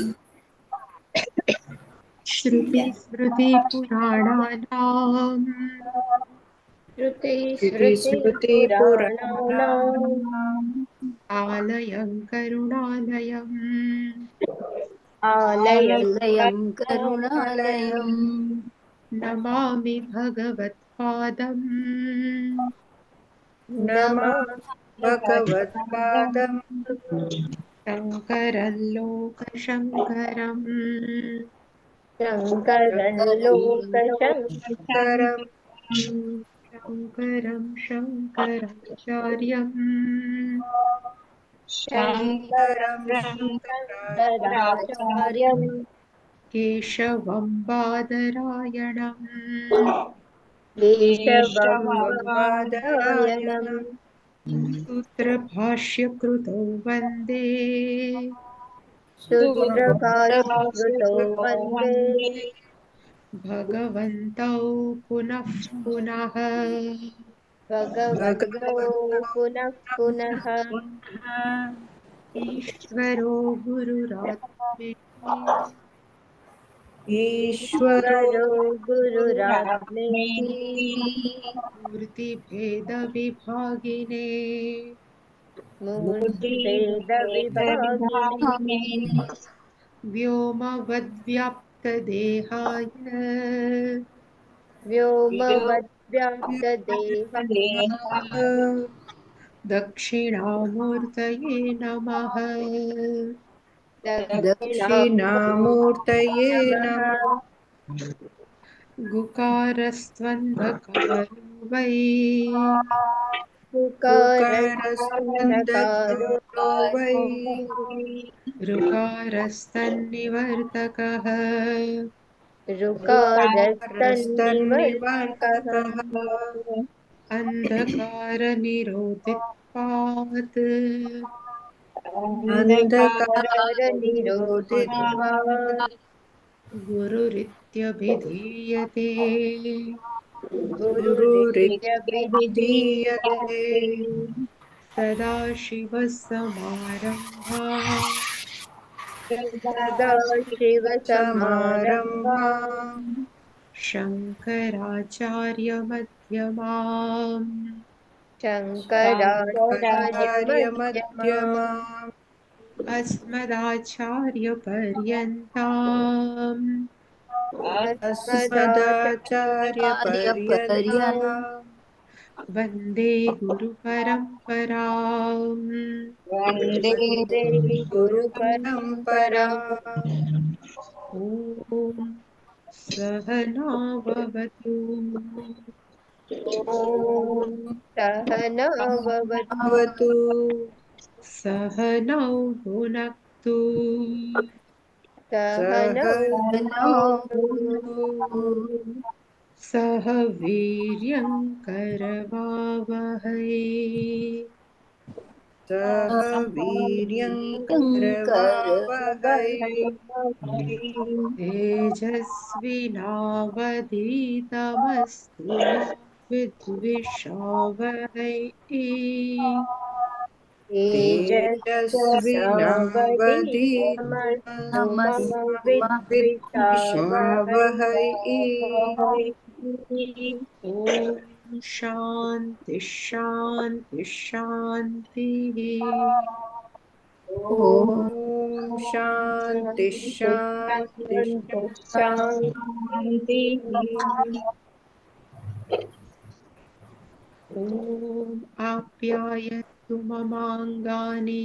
श्रुति श्रुतिस्मृतिपुराणानाम् श्रुतिस्मृतिपुराणानाम् आलयं करुणालयम् आलयं करुणालयं नमामि भगवत्पादम् नमामि भगवत्पादम् शङ्करल्लोकशङ्करम् शङ्करल्लोकशङ्करम् शङ्करं शङ्कराचार्यम् शङ्करं शङ्कराचार्यम् केशवं बादरायणम् केशवं बादरायणम् सूत्रभाष्यकृतौ वन्दे वन्दे भगवन्तौ पुनः पुनः भगवन्तौ पुनः पुनः ईश्वरो गुरुरात्मे ईश्वरो गुरुरात्मे मूर्तिभेदविभागिने मूर्तिभेदविभागिने व्योमवद्व्याप्तदेहाय व्योमवद्व्याप्तदेहाय दक्षिणामूर्तये नमः दक्षिणामूर्तये गुकारस्त्वन्धकारो वै गुकारस्त्वन्धकारो वै ऋकारस्तन्निवर्तकः ऋकारस्तन्निवर्तकः अन्धकारनिरोधित्वात् गुरुरित्यभिधीयते गुरुरित्यभिधीयते सदाशिवसमारम्भा सदाशिवसमारम्भा शङ्कराचार्यमध्यमाम् शङ्कराचार्यमध्यमाम् अस्मदाचार्यपर्यन्ताम् अस्मदाचार्यपर्यन्ताम् वन्दे गुरुपरम्पराम् वन्दे गुरुपरम्पराम् ॐ सहनावतु सहनवतु सहनौ भुनक्तु सह वीर्यं करवावहै सह वीर्यं करवावहै तेजस्विनावधीतमस्तु विद्विषावहै तेजस्विनावधि ॐ शान्ति शान्ति शान्तिः ॐ शान्ति शान्ति शान्तिः ॐ आप्यायतु ममाङ्गानि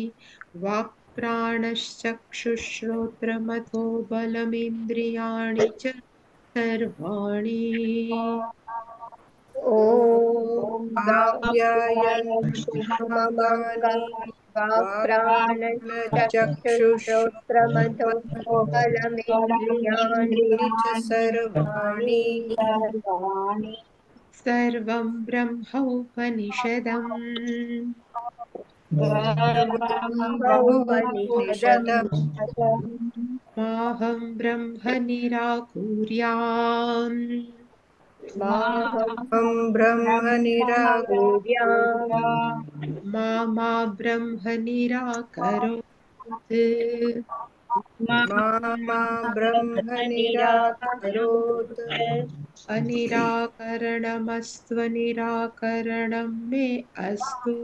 वाक्प्राणश्चक्षुश्रोत्रमथो च सर्वाणि ॐ आप्यायतु ममाङ्गानि चक्षुश्रोत्रमथो बलमिन्द्रियाणि च सर्वाणि सर्वाणि सर्वं ब्रह्मोपनिषदम् माहं ब्रह्म निराकुर्याम् ब्रह्म निराकुर्याम् मा ब्रह्म निराकरोत् ब्रह्मनिराकरोत् अनिराकरणमस्त्वनिराकरणं मे अस्तु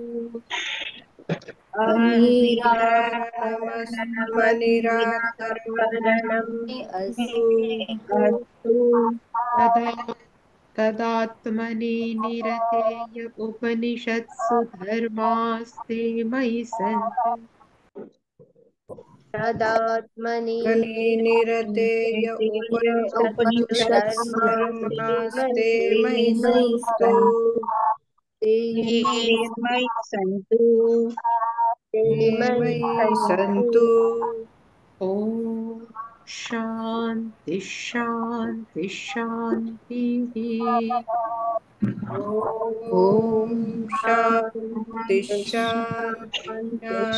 तदात्मनि निरतेय उपनिषत्सु धर्मास्ते मयि सन्ति तदात्मनि निरतेय उपनिषत्सर्मास्ते मयि संस्तु मयि सन्तु मयि सन्तु ॐ शान्ति शान्ति शान्तिः ॐ शान्ति शान्तिः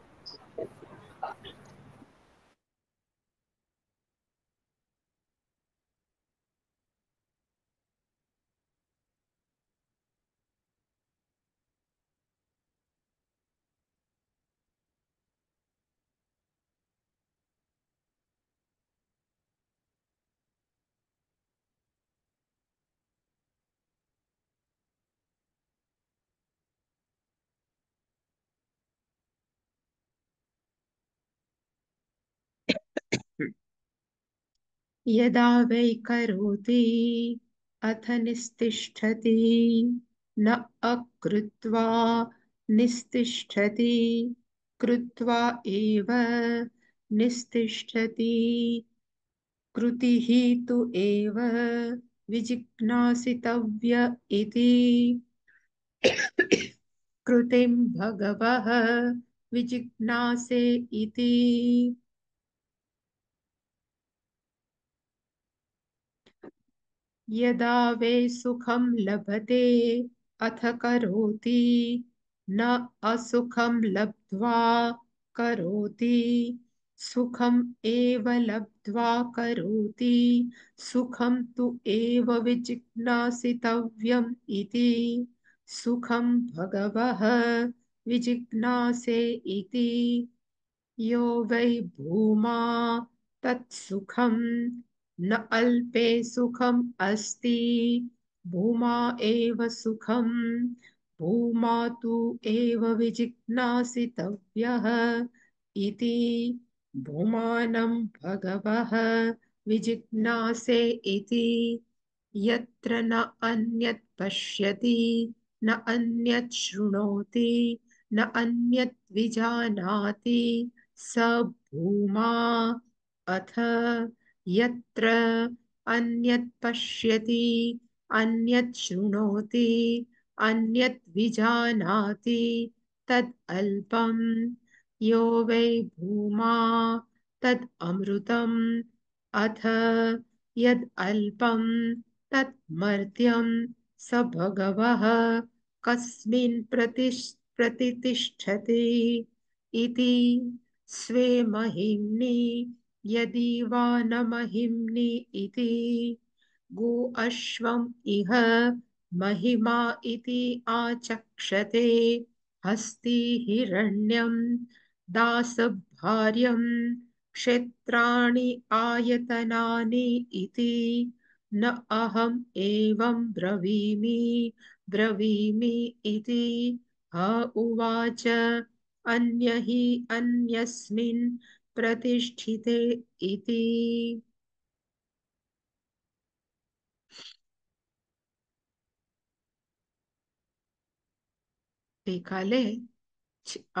यदा वै करोति अथ निस्तिष्ठति न अकृत्वा निस्तिष्ठति कृत्वा एव निस्तिष्ठति कृतिः तु एव विजिज्ञासितव्य इति कृतिं भगवः विजिज्ञासे इति यदा वै सुखं लभते अथ करोति न असुखं लब्ध्वा करोति सुखम् एव लब्ध्वा करोति सुखं तु एव विजिज्ञासितव्यम् इति सुखं भगवः विजिज्ञासे इति यो वै भूमा तत्सुखम् ન અલ્પે સુખમ અસ્તિ ભૂમા એવ સુખમ ભૂમાતુ એવ વિજિજ્ઞાસિતવ્યઃ ઇતિ ભૂમાનમ ભગવઃ વિજિજ્ઞાસે ઇતિ યત્ર ન અન્યત પશ્યતિ ન અન્યત શૃણોતિ ન અન્યત વિજાનાતિ સ ભૂમા અથ यत्र अन्यत् पश्यति अन्यत् शृणोति अन्यत् विजानाति तद् अल्पं यो वै भूमा तद् अमृतम् अथ यद् अल्पं तत् मर्त्यं स भगवः कस्मिन् प्रतिष् प्रतितिष्ठति इति स्वे महिम्नि यदि वा न महिम्नि इति गो अश्वम् इह महिमा इति आचक्षते हस्ति हिरण्यं दासभार्यं क्षेत्राणि आयतनानि इति न अहम् एवं ब्रवीमि ब्रवीमि इति ह उवाच अन्य हि अन्यस्मिन् प्रतिष्ठिते इति ગઈકાલે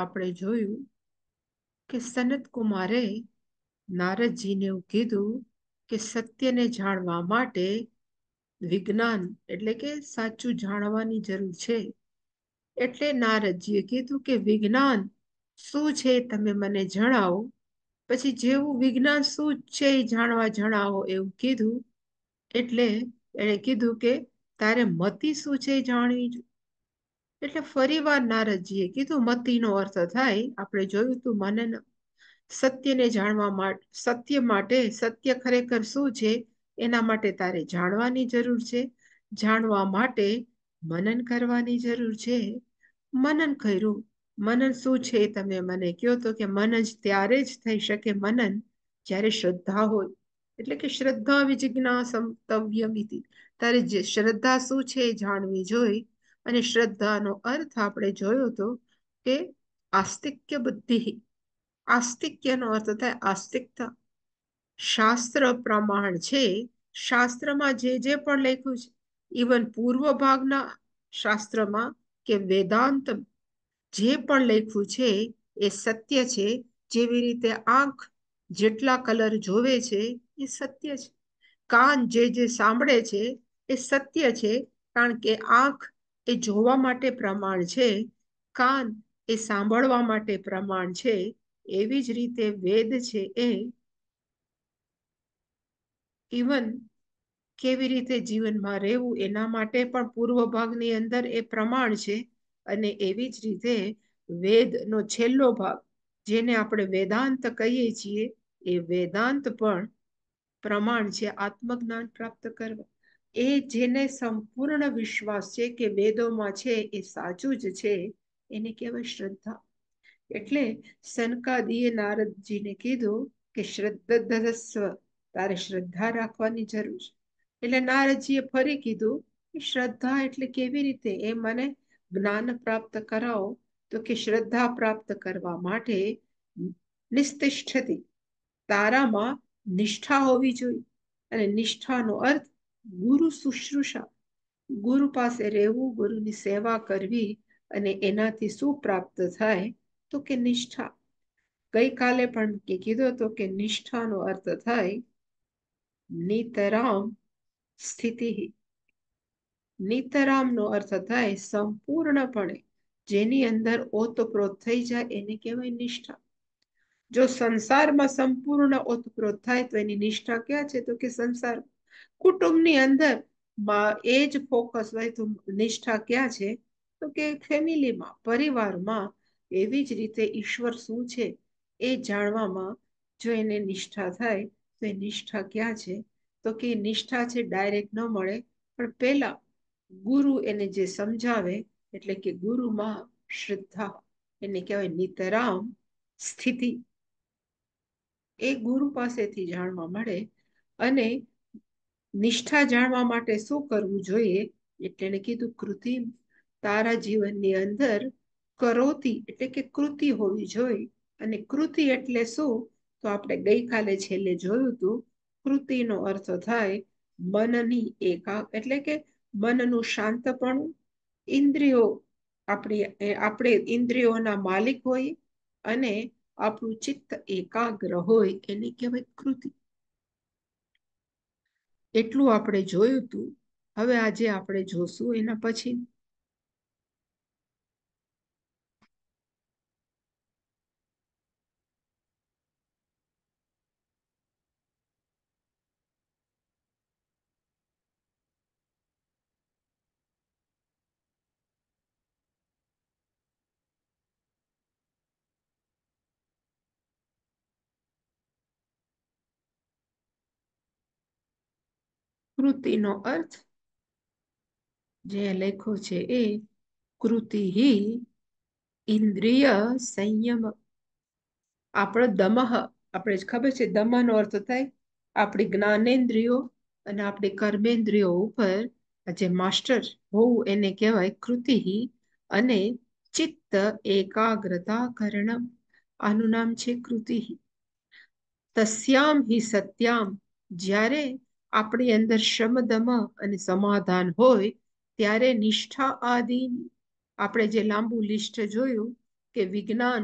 આપણે જોયું કે સનત કુમારે નારદજીને એવું કીધું કે સત્યને જાણવા માટે વિજ્ઞાન એટલે કે સાચું જાણવાની જરૂર છે એટલે નારદજીએ કીધું કે વિજ્ઞાન શું છે તમે મને જણાવો પછી જેવું વિજ્ઞાન શું છે જાણવા જણાવો એવું કીધું એટલે એને કીધું કે તારે મતિ શું છે એ જાણવી એટલે ફરીવાર નારદજીએ કીધું મતિનો અર્થ થાય આપણે જોયું તું મનન સત્યને જાણવા માટે સત્ય માટે સત્ય ખરેખર શું છે એના માટે તારે જાણવાની જરૂર છે જાણવા માટે મનન કરવાની જરૂર છે મનન કર્યું મનન શું છે તમે મને કહો તો કે મન જ ત્યારે જ થઈ શકે મનન જ્યારે શ્રદ્ધા હોય એટલે કે શ્રદ્ધા વિજિજ્ઞા સંતવ્યમિતિ ત્યારે શ્રદ્ધા શું છે જાણવી જોઈ અને શ્રદ્ધાનો અર્થ આપણે જોયો તો કે આસ્તિક્ય બુદ્ધિ આસ્તિક્યનો અર્થ થાય આસ્તિકતા શાસ્ત્ર પ્રમાણ છે શાસ્ત્રમાં જે જે પણ લખ્યું છે ઇવન પૂર્વ ભાગના શાસ્ત્રમાં કે વેદાંત જે પણ લખ્યું છે એ સત્ય છે જેવી રીતે આંખ જેટલા કલર જોવે છે એ સત્ય છે કાન જે જે સાંભળે છે એ સત્ય છે કારણ કે આંખ એ જોવા માટે પ્રમાણ છે કાન એ સાંભળવા માટે પ્રમાણ છે એવી જ રીતે વેદ છે એ ઇવન કેવી રીતે જીવનમાં રહેવું એના માટે પણ પૂર્વ ભાગની અંદર એ પ્રમાણ છે અને એવી જ રીતે વેદનો છેલ્લો ભાગ જેને આપણે વેદાંત કહીએ છીએ એ વેદાંત પણ પ્રમાણ છે આત્મજ્ઞાન પ્રાપ્ત કરવા એ જેને સંપૂર્ણ વિશ્વાસ છે કે વેદોમાં છે એ સાચું જ છે એને કહેવાય શ્રદ્ધા એટલે સનકાદીએ નારદજીને કીધું કે શ્રદ્ધસ્વ તારે શ્રદ્ધા રાખવાની જરૂર છે એટલે નારદજીએ ફરી કીધું કે શ્રદ્ધા એટલે કેવી રીતે એ મને જ્ઞાન પ્રાપ્ત કરાવો તો કે શ્રદ્ધા પ્રાપ્ત કરવા માટે નિસ્તિષ્ઠતી તારામાં નિષ્ઠા હોવી જોઈએ અને નિષ્ઠાનો અર્થ ગુરુ શુશ્રુષા ગુરુ પાસે રહેવું ગુરુની સેવા કરવી અને એનાથી શું પ્રાપ્ત થાય તો કે નિષ્ઠા ગઈકાલે પણ કે કીધો તો કે નિષ્ઠાનો અર્થ થાય નિતરામ સ્થિતિ નિતરામનો અર્થ થાય સંપૂર્ણપણે જેની અંદર ઓતપ્રોત થઈ જાય એને કહેવાય નિષ્ઠા જો સંસારમાં સંપૂર્ણ ઓતપ્રોત થાય તો એની નિષ્ઠા ક્યાં છે તો કે સંસાર કુટુંબની અંદર એ જ ફોકસ હોય તો નિષ્ઠા ક્યાં છે તો કે ફેમિલીમાં પરિવારમાં એવી જ રીતે ઈશ્વર શું છે એ જાણવામાં જો એને નિષ્ઠા થાય તો એ નિષ્ઠા ક્યાં છે તો કે નિષ્ઠા છે ડાયરેક્ટ ન મળે પણ પહેલા ગુરુ એને જે સમજાવે એટલે કે ગુરુમાં શ્રદ્ધા એને કહેવાય નિતરામ સ્થિતિ એ ગુરુ પાસેથી જાણવા મળે અને નિષ્ઠા જાણવા માટે શું કરવું જોઈએ એટલે એને કીધું કૃતિ તારા જીવનની અંદર કરોતી એટલે કે કૃતિ હોવી જોઈએ અને કૃતિ એટલે શું તો આપણે ગઈકાલે છેલ્લે જોયું હતું કૃતિનો અર્થ થાય મનની એકા એટલે કે મનનું શાંતપણું ઇન્દ્રિયો આપણી આપણે ઇન્દ્રિયોના માલિક હોય અને આપણું ચિત્ત એકાગ્ર હોય એને કહેવાય કૃતિ એટલું આપણે જોયું હતું હવે આજે આપણે જોશું એના પછી કૃતિનો અર્થ જે લેખો છે એ કૃતિ ઇન્દ્રિય સંયમ આપણો દમહ આપણે ખબર છે દમહનો અર્થ થાય આપણી જ્ઞાનેન્દ્રિયો અને આપણી કર્મેન્દ્રિયો ઉપર જે માસ્ટર હોવું એને કહેવાય કૃતિ અને ચિત્ત એકાગ્રતા કરણમ આનું નામ છે કૃતિ તસ્યામ હિ સત્યામ જ્યારે આપણી અંદર શમદમા અને સમાધાન હોય ત્યારે નિષ્ઠા આદિ આપણે જે લાંબુ લિસ્ટ જોયું કે વિજ્ઞાન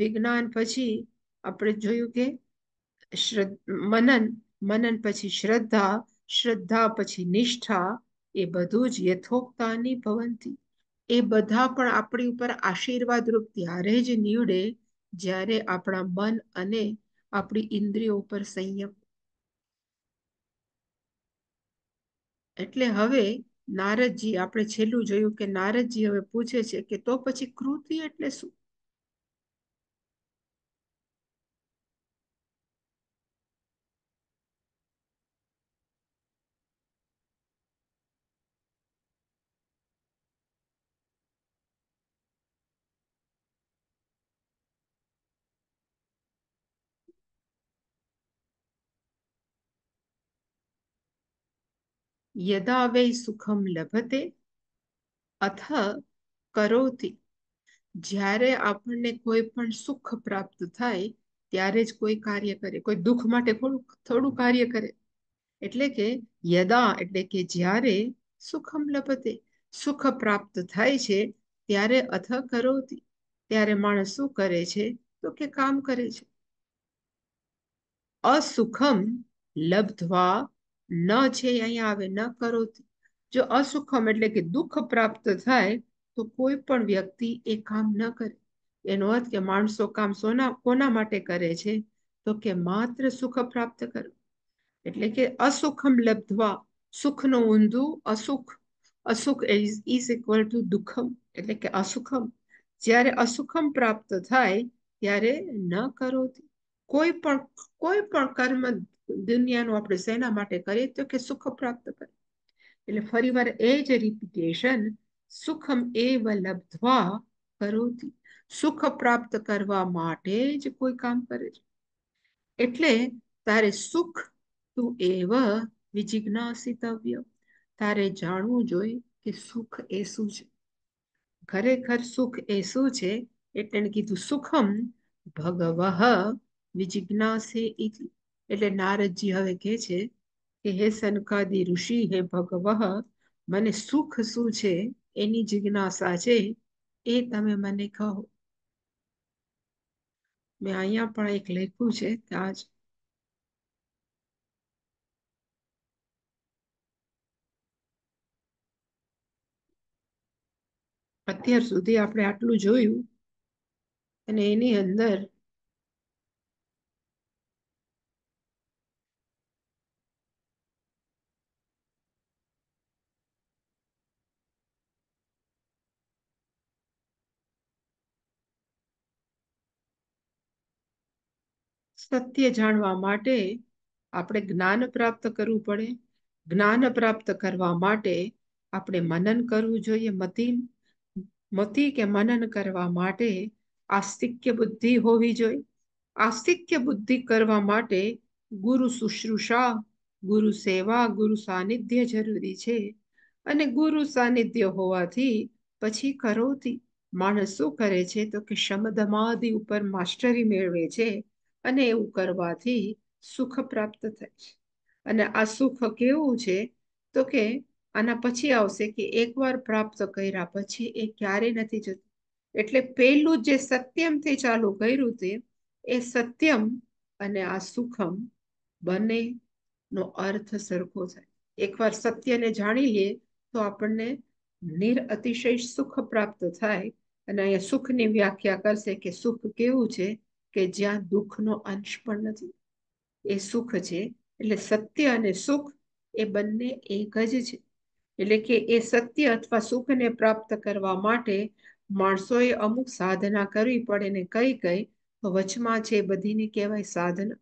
વિજ્ઞાન પછી આપણે જોયું કે મનન મનન પછી શ્રદ્ધા શ્રદ્ધા પછી નિષ્ઠા એ બધું જ યથોક્તાની ભવનથી એ બધા પણ આપણી ઉપર આશીર્વાદ રૂપ ત્યારે જ નીવડે જ્યારે આપણા મન અને આપણી ઇન્દ્રિયો ઉપર સંયમ એટલે હવે નારદજી આપણે છેલ્લું જોયું કે નારદજી હવે પૂછે છે કે તો પછી કૃતિ એટલે શું યદા વૈ સુખમ લભતે અથ કરોતી જ્યારે આપણને કોઈ પણ સુખ પ્રાપ્ત થાય ત્યારે જ કોઈ કાર્ય કરે કોઈ દુઃખ માટે થોડું થોડું કાર્ય કરે એટલે કે યદા એટલે કે જ્યારે સુખમ લભતે સુખ પ્રાપ્ત થાય છે ત્યારે અથ કરોતી ત્યારે માણસ શું કરે છે તો કે કામ કરે છે અસુખમ લબ્ધવા ન છે અહીંયા આવે ન કરોતી જો અસુખમ એટલે કે દુઃખ પ્રાપ્ત થાય તો કોઈ પણ વ્યક્તિ એ કામ ન કરે એનો અર્થ કે માણસો કામ સોના કોના માટે કરે છે તો કે માત્ર સુખ પ્રાપ્ત કરવું એટલે કે અસુખમ લબ્ધવા સુખનું ઊંધું અસુખ અસુખ ઇઝ ઇક્વલ ટુ દુઃખમ એટલે કે અસુખમ જ્યારે અસુખમ પ્રાપ્ત થાય ત્યારે ન કરોતી કોઈ પણ કોઈ પણ કર્મ દુનિયાનું આપણે શેના માટે કરીએ તો કે સુખ પ્રાપ્ત કરે એટલે ફરીવાર એ જ રિપીટેશન સુખમ એવ લબ્ધવા કરોતી સુખ પ્રાપ્ત કરવા માટે જ કોઈ કામ કરે છે એટલે તારે સુખ તું એવ વિજિજ્ઞાસિતવ્ય તારે જાણવું જોઈએ કે સુખ એ શું છે ખરેખર સુખ એ શું છે એટલે કીધું સુખમ ભગવહ વિજિજ્ઞાસે ઇતિ એટલે નારદજી હવે કહે છે કે હે સનકાદિ ઋષિ હે ભગવહ મને સુખ શું છે એની જિજ્ઞાસા છે એ તમે મને કહો મેં અહીંયા પણ એક લખ્યું છે કે આજ અત્યાર સુધી આપણે આટલું જોયું અને એની અંદર સત્ય જાણવા માટે આપણે જ્ઞાન પ્રાપ્ત કરવું પડે જ્ઞાન પ્રાપ્ત કરવા માટે આપણે મનન કરવું જોઈએ મતિ મતિ કે મનન કરવા માટે આસ્તિક્ય બુદ્ધિ હોવી જોઈએ આસ્તિક્ય બુદ્ધિ કરવા માટે ગુરુ શુશ્રુષા ગુરુ સેવા ગુરુ સાનિધ્ય જરૂરી છે અને ગુરુ સાનિધ્ય હોવાથી પછી કરોતી માણસ શું કરે છે તો કે શમદમાદિ ઉપર માસ્ટરી મેળવે છે અને એવું કરવાથી સુખ પ્રાપ્ત થાય છે અને આ સુખ કેવું છે તો કે આના પછી આવશે કે એકવાર પ્રાપ્ત કર્યા પછી એ ક્યારે નથી જતું એટલે પહેલું જે સત્યમથી ચાલુ કર્યું તે એ સત્યમ અને આ સુખમ બંને નો અર્થ સરખો થાય એકવાર સત્યને જાણી લઈએ તો આપણને નિર અતિશય સુખ પ્રાપ્ત થાય અને અહીંયા સુખની વ્યાખ્યા કરશે કે સુખ કેવું છે કે જ્યાં દુઃખનો અંશ પણ નથી એ સુખ છે એટલે સત્ય અને સુખ એ બંને એક જ છે એટલે કે એ સત્ય અથવા સુખને પ્રાપ્ત કરવા માટે માણસોએ અમુક સાધના કરવી પડે ને કઈ કઈ તો વચમાં છે બધીની કહેવાય સાધના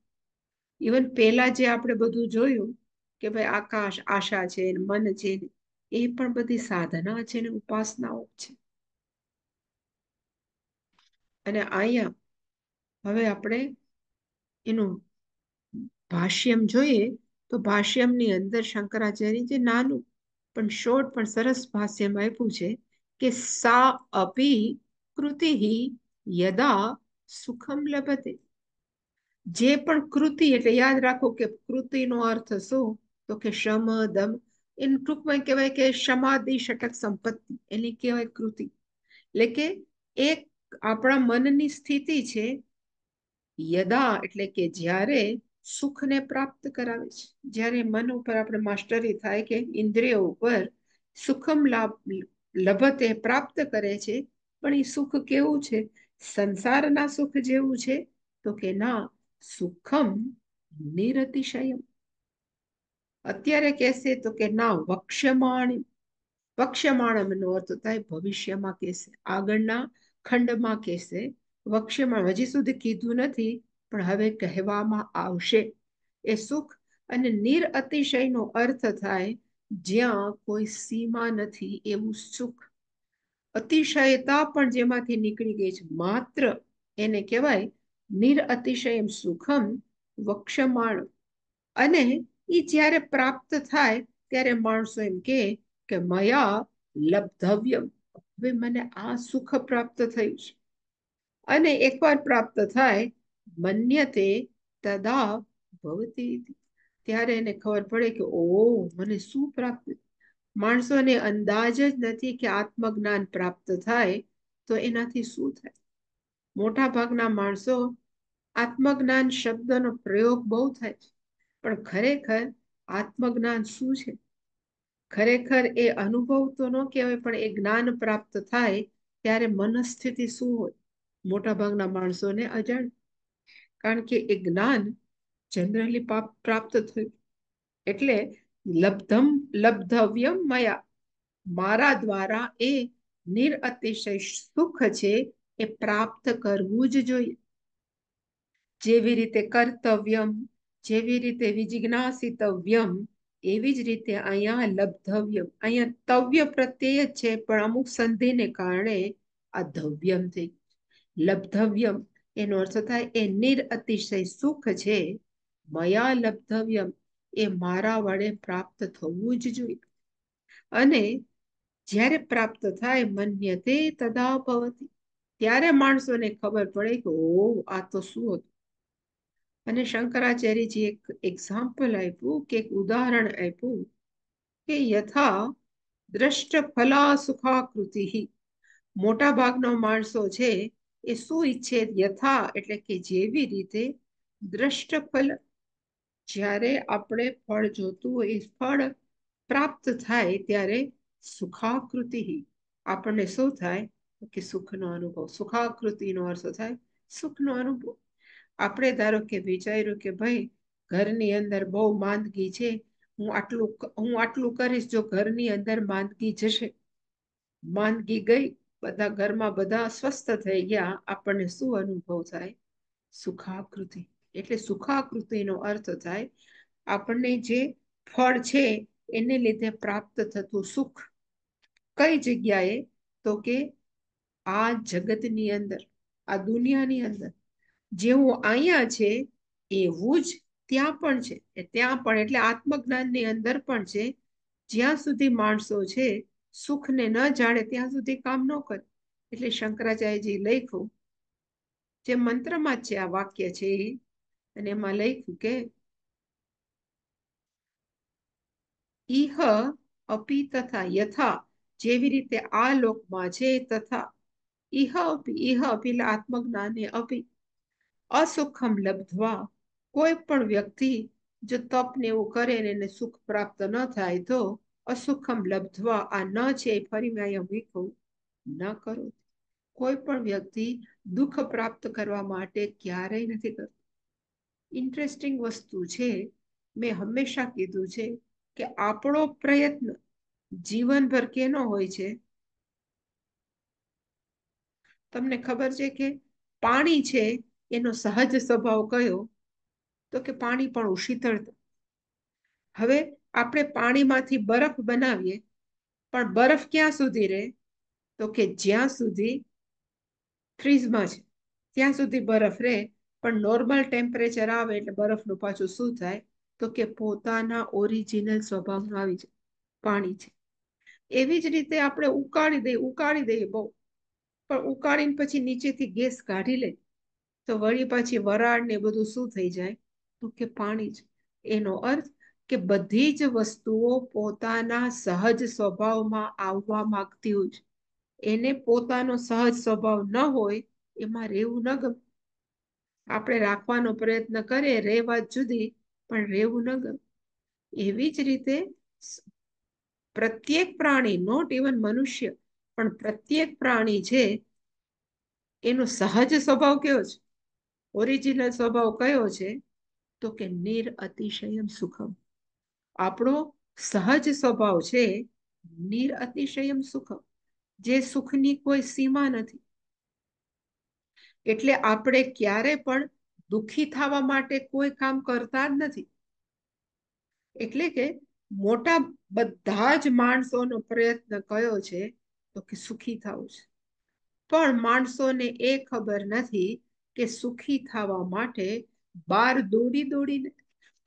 ઇવન પહેલા જે આપણે બધું જોયું કે ભાઈ આકાશ આશા છે મન છે એ પણ બધી સાધના છે ને ઉપાસનાઓ છે અને અહીંયા હવે આપણે એનું ભાષ્યમ જોઈએ તો ભાષ્યમની અંદર શંકરાચાર્ય જે નાનું પણ શોર્ટ પણ સરસ ભાષ્યમ આપ્યું છે કે સા અપી કૃતિ યદા સુખમ લભતે જે પણ કૃતિ એટલે યાદ રાખો કે કૃતિનો અર્થ શું તો કે શમ દમ એનું ટૂંકમાં કહેવાય કે સમાધિ ષટક સંપત્તિ એની કહેવાય કૃતિ એટલે કે એક આપણા મનની સ્થિતિ છે યદા એટલે કે જ્યારે સુખને પ્રાપ્ત કરાવે છે જ્યારે મન ઉપર આપણે માસ્ટરી થાય કે ઇન્દ્રિયો ઉપર સુખમ લાભ લભતે પ્રાપ્ત કરે છે પણ એ સુખ કેવું છે સંસારના સુખ જેવું છે તો કે ના સુખમ નિરતિશયમ અત્યારે કહેશે તો કે ના વક્ષમાણ વક્ષમાણમનો અર્થ થાય ભવિષ્યમાં કહેશે આગળના ખંડમાં કહેશે વક્ષ્યમાં હજી સુધી કીધું નથી પણ હવે કહેવામાં આવશે એ સુખ અને નિર અતિશયનો અર્થ થાય જ્યાં કોઈ સીમા નથી એવું સુખ અતિશયતા પણ જેમાંથી નીકળી ગઈ છે માત્ર એને કહેવાય નિર અતિશયમ સુખમ વક્ષમાણ અને એ જ્યારે પ્રાપ્ત થાય ત્યારે માણસો એમ કે કે મયા લબ્ધવ્યમ હવે મને આ સુખ પ્રાપ્ત થયું છે અને એકવાર પ્રાપ્ત થાય મન્યતે તદા ભવતી ત્યારે એને ખબર પડે કે ઓ મને શું પ્રાપ્ત માણસોને અંદાજ જ નથી કે આત્મજ્ઞાન પ્રાપ્ત થાય તો એનાથી શું થાય મોટા ભાગના માણસો આત્મજ્ઞાન શબ્દનો પ્રયોગ બહુ થાય છે પણ ખરેખર આત્મજ્ઞાન શું છે ખરેખર એ અનુભવ તો ન કહેવાય પણ એ જ્ઞાન પ્રાપ્ત થાય ત્યારે મનસ્થિતિ શું હોય મોટા મોટાભાગના માણસોને અજાણ કારણ કે એ જ્ઞાન જનરલી પ્રાપ્ત થયું એટલે લબ્ધમ લબ્ધવ્યમ મયા મારા દ્વારા એ નિરઅતિશય સુખ છે એ પ્રાપ્ત કરવું જ જોઈએ જેવી રીતે કર્તવ્યમ જેવી રીતે વિજિજ્ઞાસિતવ્યમ એવી જ રીતે અહીંયા લબ્ધવ્યમ અહીંયા તવ્ય પ્રત્યય છે પણ અમુક સંધિને કારણે આ ધવ્યમ થઈ લબ્ધવ્યમ એનો અર્થ થાય એ નિર અતિશય સુખ છે મયા લબ્ધવ્યમ એ મારા વડે પ્રાપ્ત થવું જ જોઈએ અને જ્યારે પ્રાપ્ત થાય મન્યતે તદા ભવતી ત્યારે માણસોને ખબર પડે કે ઓ આ તો શું હતું અને શંકરાચાર્યજી એક એક્ઝામ્પલ આપ્યું કે એક ઉદાહરણ આપ્યું કે યથા દ્રષ્ટ ફલા સુખાકૃતિ મોટા ભાગનો માણસો છે એ સુઈચ્છેદ યથા એટલે કે જેવી રીતે દ્રષ્ટફલ જ્યારે આપણે ફળ જોતું હોય એ ફળ પ્રાપ્ત થાય ત્યારે સુખાકૃતિ આપણને શું થાય કે સુખનો અનુભવ સુખાકૃતિનો અર્થ થાય સુખનો અનુભવ આપણે ધારો કે વિચાર્યું કે ભાઈ ઘરની અંદર બહુ માંદગી છે હું આટલું હું આટલું કરીશ જો ઘરની અંદર માંદગી જશે માંદગી ગઈ બધા ઘરમાં બધા સ્વસ્થ થઈ ગયા આપણને શું અનુભવ થાય સુખાકૃતિ એટલે સુખાકૃતિનો અર્થ થાય આપણને જે ફળ છે એને લીધે પ્રાપ્ત થતું સુખ કઈ જગ્યાએ તો કે આ જગતની અંદર આ દુનિયાની અંદર જેવું અહીંયા છે એવું જ ત્યાં પણ છે ત્યાં પણ એટલે આત્મજ્ઞાનની અંદર પણ છે જ્યાં સુધી માણસો છે સુખને ન જાણે ત્યાં સુધી કામ ન કરે એટલે શંકરાચાર્યજી લખ્યું જે મંત્રમાં છે આ વાક્ય છે અને એમાં લખ્યું કે ઇહ અપી તથા યથા જેવી રીતે આ લોકમાં છે તથા ઇહ અપી ઇહ અપી આત્મજ્ઞાને અપી અસુખમ લબ્ધવા કોઈ પણ વ્યક્તિ જો તપને એવું કરે ને એને સુખ પ્રાપ્ત ન થાય તો અસુખમ લબ્ધવા આ ન છે ફરી મેં કહું ન કરો કોઈ પણ વ્યક્તિ દુઃખ પ્રાપ્ત કરવા માટે ક્યારેય નથી કરતો ઇન્ટરેસ્ટિંગ વસ્તુ છે મેં હંમેશા કીધું છે કે આપણો પ્રયત્ન જીવનભર કેનો હોય છે તમને ખબર છે કે પાણી છે એનો સહજ સ્વભાવ કયો તો કે પાણી પણ ઉશીતળ હવે આપણે પાણીમાંથી બરફ બનાવીએ પણ બરફ ક્યાં સુધી રહે તો કે જ્યાં સુધી ફ્રીઝમાં છે ત્યાં સુધી બરફ રહે પણ નોર્મલ ટેમ્પરેચર આવે એટલે બરફનું પાછું શું થાય તો કે પોતાના ઓરિજિનલ સ્વભાવમાં આવી જાય પાણી છે એવી જ રીતે આપણે ઉકાળી દઈએ ઉકાળી દઈએ બહુ પણ ઉકાળીને પછી નીચેથી ગેસ કાઢી લે તો વળી પાછી વરાળ ને બધું શું થઈ જાય તો કે પાણી છે એનો અર્થ કે બધી જ વસ્તુઓ પોતાના સહજ સ્વભાવમાં આવવા માંગતી હોય છે એને પોતાનો સહજ સ્વભાવ ન હોય એમાં રહેવું ન ગમે આપણે રાખવાનો પ્રયત્ન કરીએ રહેવા જુદી પણ રહેવું ન ગમે એવી જ રીતે પ્રત્યેક પ્રાણી નોટ ઇવન મનુષ્ય પણ પ્રત્યેક પ્રાણી છે એનો સહજ સ્વભાવ કયો છે ઓરિજિનલ સ્વભાવ કયો છે તો કે નિર અતિશયમ સુખમ આપણો સહજ સ્વભાવ છે નીર સુખ જે સુખની કોઈ સીમા નથી એટલે આપણે ક્યારે પણ દુખી થવા માટે કોઈ કામ કરતા જ નથી એટલે કે મોટા બધા જ માણસોનો પ્રયત્ન કયો છે તો કે સુખી થવું છે પણ માણસોને એ ખબર નથી કે સુખી થવા માટે બાર દોડી દોડીને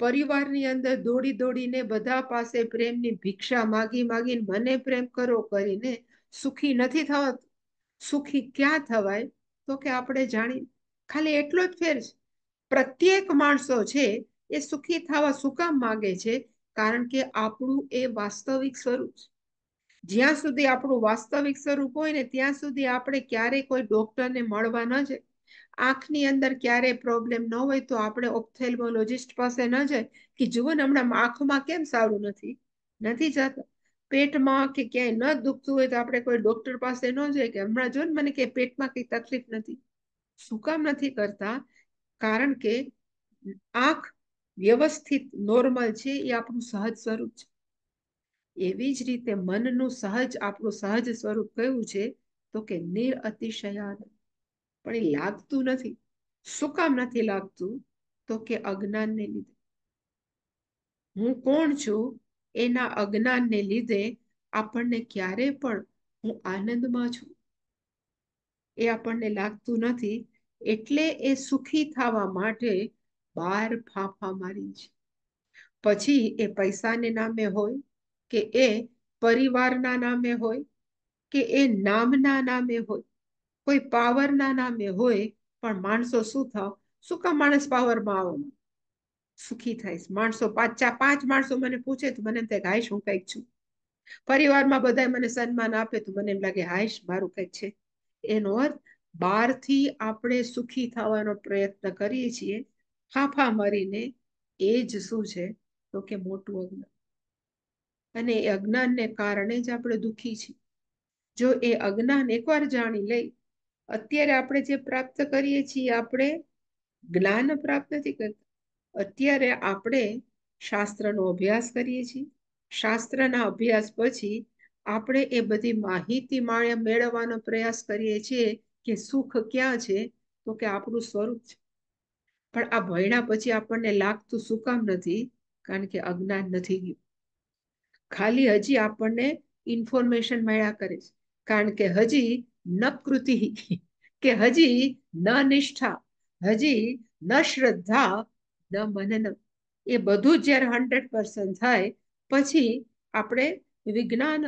પરિવારની અંદર દોડી દોડીને બધા પાસે પ્રેમની ભિક્ષા માગી માગીને મને પ્રેમ કરો કરીને સુખી નથી થવા સુખી ક્યાં થવાય તો કે આપણે જાણી ખાલી એટલો જ ફેર છે પ્રત્યેક માણસો છે એ સુખી થવા શું કામ માગે છે કારણ કે આપણું એ વાસ્તવિક સ્વરૂપ છે જ્યાં સુધી આપણું વાસ્તવિક સ્વરૂપ હોય ને ત્યાં સુધી આપણે ક્યારેય કોઈ ડોક્ટરને મળવા ન જાય આંખની અંદર ક્યારે પ્રોબ્લેમ ન હોય તો આપણે ઓપ્થેલ્મોલોજિસ્ટ પાસે ન જાય કે જુઓ ને હમણાં આંખમાં કેમ સારું નથી નથી જતા પેટમાં કે ક્યાંય ન દુખતું હોય તો આપણે કોઈ ડોક્ટર પાસે ન જાય કે હમણાં જો ને મને કે પેટમાં કંઈ તકલીફ નથી શું કામ નથી કરતા કારણ કે આંખ વ્યવસ્થિત નોર્મલ છે એ આપણું સહજ સ્વરૂપ છે એવી જ રીતે મનનું સહજ આપણું સહજ સ્વરૂપ કયું છે તો કે નિરઅતિશયાદ પણ એ લાગતું નથી શું કામ નથી લાગતું તો કે અજ્ઞાનને લીધે હું કોણ છું એના અજ્ઞાનને લીધે આપણને ક્યારે પણ હું આનંદમાં છું એ આપણને લાગતું નથી એટલે એ સુખી થવા માટે બાર ફાંફા મારી છે પછી એ પૈસાને નામે હોય કે એ પરિવારના નામે હોય કે એ નામના નામે હોય કોઈ પાવરના નામે હોય પણ માણસો શું થાવ શું કામ માણસ પાવરમાં આવો સુખી થઈશ માણસો પાંચ ચાર પાંચ માણસો મને પૂછે તો મને એમ થાય હાઈશ હું કંઈક છું પરિવારમાં બધા મને સન્માન આપે તો મને એમ લાગે હાઈશ મારું કંઈક છે એનો અર્થ બહારથી આપણે સુખી થવાનો પ્રયત્ન કરીએ છીએ ફાંફા મરીને એ જ શું છે તો કે મોટું અજ્ઞાન અને એ અજ્ઞાનને કારણે જ આપણે દુઃખી છીએ જો એ અજ્ઞાન એકવાર જાણી લઈ અત્યારે આપણે જે પ્રાપ્ત કરીએ છીએ આપણે જ્ઞાન પ્રાપ્ત નથી કરતા અત્યારે આપણે શાસ્ત્રનો અભ્યાસ કરીએ છીએ શાસ્ત્રના અભ્યાસ પછી આપણે એ બધી માહિતી મેળવવાનો પ્રયાસ કરીએ છીએ કે સુખ ક્યાં છે તો કે આપણું સ્વરૂપ છે પણ આ ભણ્યા પછી આપણને લાગતું શું કામ નથી કારણ કે અજ્ઞાન નથી ગયું ખાલી હજી આપણને ઇન્ફોર્મેશન મળ્યા કરે છે કારણ કે હજી ન કૃતિ કે હજી ન નિષ્ઠા હજી ન શ્રદ્ધા ન મનન એ બધું જ્યારે હંડ્રેડ પર્સન્ટ થાય પછી આપણે વિજ્ઞાન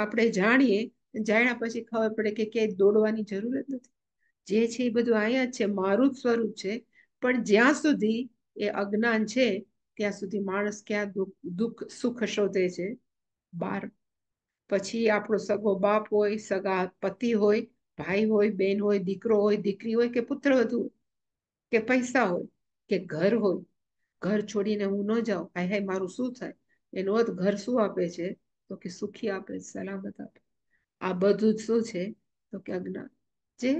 આપણે જાણીએ જાણ્યા પછી ખબર પડે કે ક્યાંય દોડવાની જરૂર જ નથી જે છે એ બધું અહીંયા જ છે મારું જ સ્વરૂપ છે પણ જ્યાં સુધી એ અજ્ઞાન છે ત્યાં સુધી માણસ ક્યાં દુઃખ સુખ શોધે છે બાર પછી આપણો સગો બાપ હોય સગા પતિ હોય ભાઈ હોય બેન હોય દીકરો હોય દીકરી હોય કે પુત્ર વધુ કે પૈસા હોય કે ઘર હોય ઘર છોડીને હું ન જાઉં હાય હાય મારું શું થાય એનો અર્થ ઘર શું આપે છે તો કે સુખી આપે સલામત આપે આ બધું શું છે તો કે અજ્ઞાન જે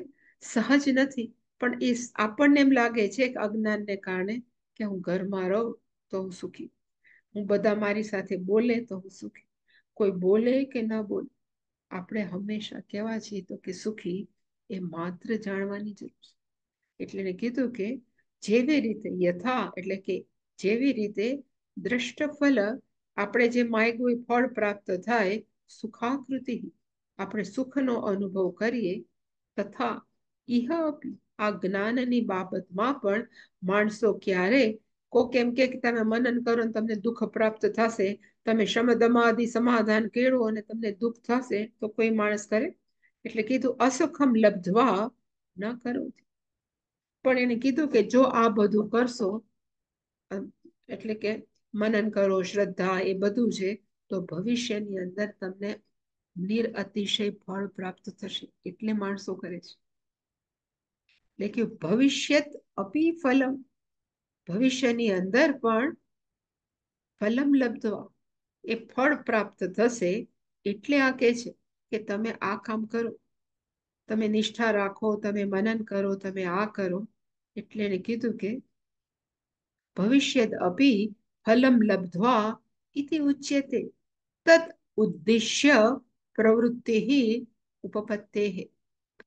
સહજ નથી પણ એ આપણને એમ લાગે છે કે અજ્ઞાનને કારણે કે હું ઘરમાં રહું તો હું સુખી હું બધા મારી સાથે બોલે તો હું સુખી કોઈ બોલે કે ના બોલે આપણે હંમેશા કહેવા છીએ તો કે સુખી એ માત્ર જાણવાની જરૂર છે એટલે એને કીધું કે જેવી રીતે યથા એટલે કે જેવી રીતે દ્રષ્ટફલ આપણે જે માયગું ફળ પ્રાપ્ત થાય સુખાકૃતિ આપણે સુખનો અનુભવ કરીએ તથા ઇહ આ જ્ઞાનની બાબતમાં પણ માણસો ક્યારે કોક એમ કે તમે મનન કરો ને તમને દુઃખ પ્રાપ્ત થશે તમે શમદમાદિ સમાધાન કેળો અને તમને દુઃખ થશે તો કોઈ માણસ કરે એટલે કીધું અસુખમ લબ્ધવા ન કરો પણ એને કીધું કે જો આ બધું કરશો એટલે કે મનન કરો શ્રદ્ધા એ બધું છે તો ભવિષ્યની અંદર તમને નિર અતિશય ફળ પ્રાપ્ત થશે એટલે માણસો કરે છે એટલે કે ભવિષ્યત અપી ફલમ भविष्यनि अंदर पण फलम लब्ध्वा ए फळ प्राप्त थसे એટલે આ કે છે કે તમે આ કામ કરો તમે નિષ્ઠા રાખો તમે મનન કરો તમે આ કરો એટલે એ કીધું કે ભવિષ્યદ અપી फलम लब्ध्वा इति ઉચ્ચ્યતે તત ઉદ્દિશ્ય પ્રવૃત્તિહી ઉપપતેહ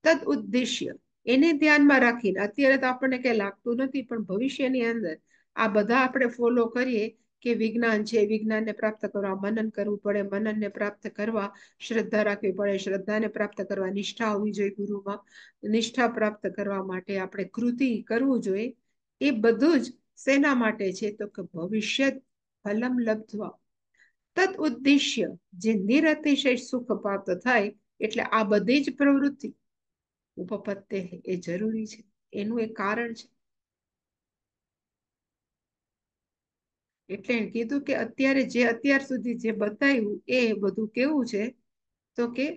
તત ઉદ્દિશ્ય એને ધ્યાનમાં રાખીને અત્યારે તો આપણને કંઈ લાગતું નથી પણ ભવિષ્યની અંદર આ બધા આપણે ફોલો કરીએ કે વિજ્ઞાન છે વિજ્ઞાનને પ્રાપ્ત કરવા મનન કરવું પડે મનનને પ્રાપ્ત કરવા શ્રદ્ધા રાખવી પડે શ્રદ્ધાને પ્રાપ્ત કરવા નિષ્ઠા હોવી જોઈએ ગુરુમાં નિષ્ઠા પ્રાપ્ત કરવા માટે આપણે કૃતિ કરવું જોઈએ એ બધું જ શેના માટે છે તો કે ભવિષ્ય ફલમ લબ્ધવા તદ ઉદ્દેશ્ય જે નિરતિશય સુખ પ્રાપ્ત થાય એટલે આ બધી જ પ્રવૃત્તિ ઉપપત્તે એ જરૂરી છે એનું એક કારણ છે એટલે એણે કીધું કે અત્યારે જે અત્યાર સુધી જે બતાવ્યું એ બધું કેવું છે તો કે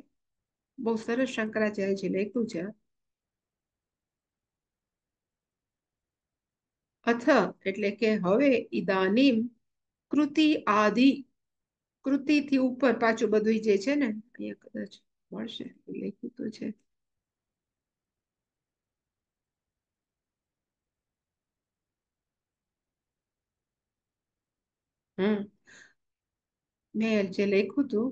બહુ સરસ શંકરાચાર્યજી લખ્યું છે અથ એટલે કે હવે ઇદાનીમ કૃતિ આદિ કૃતિથી ઉપર પાછું બધું જે છે ને અહીંયા કદાચ મળશે લખ્યું તો છે हं मेल जे लिखो तू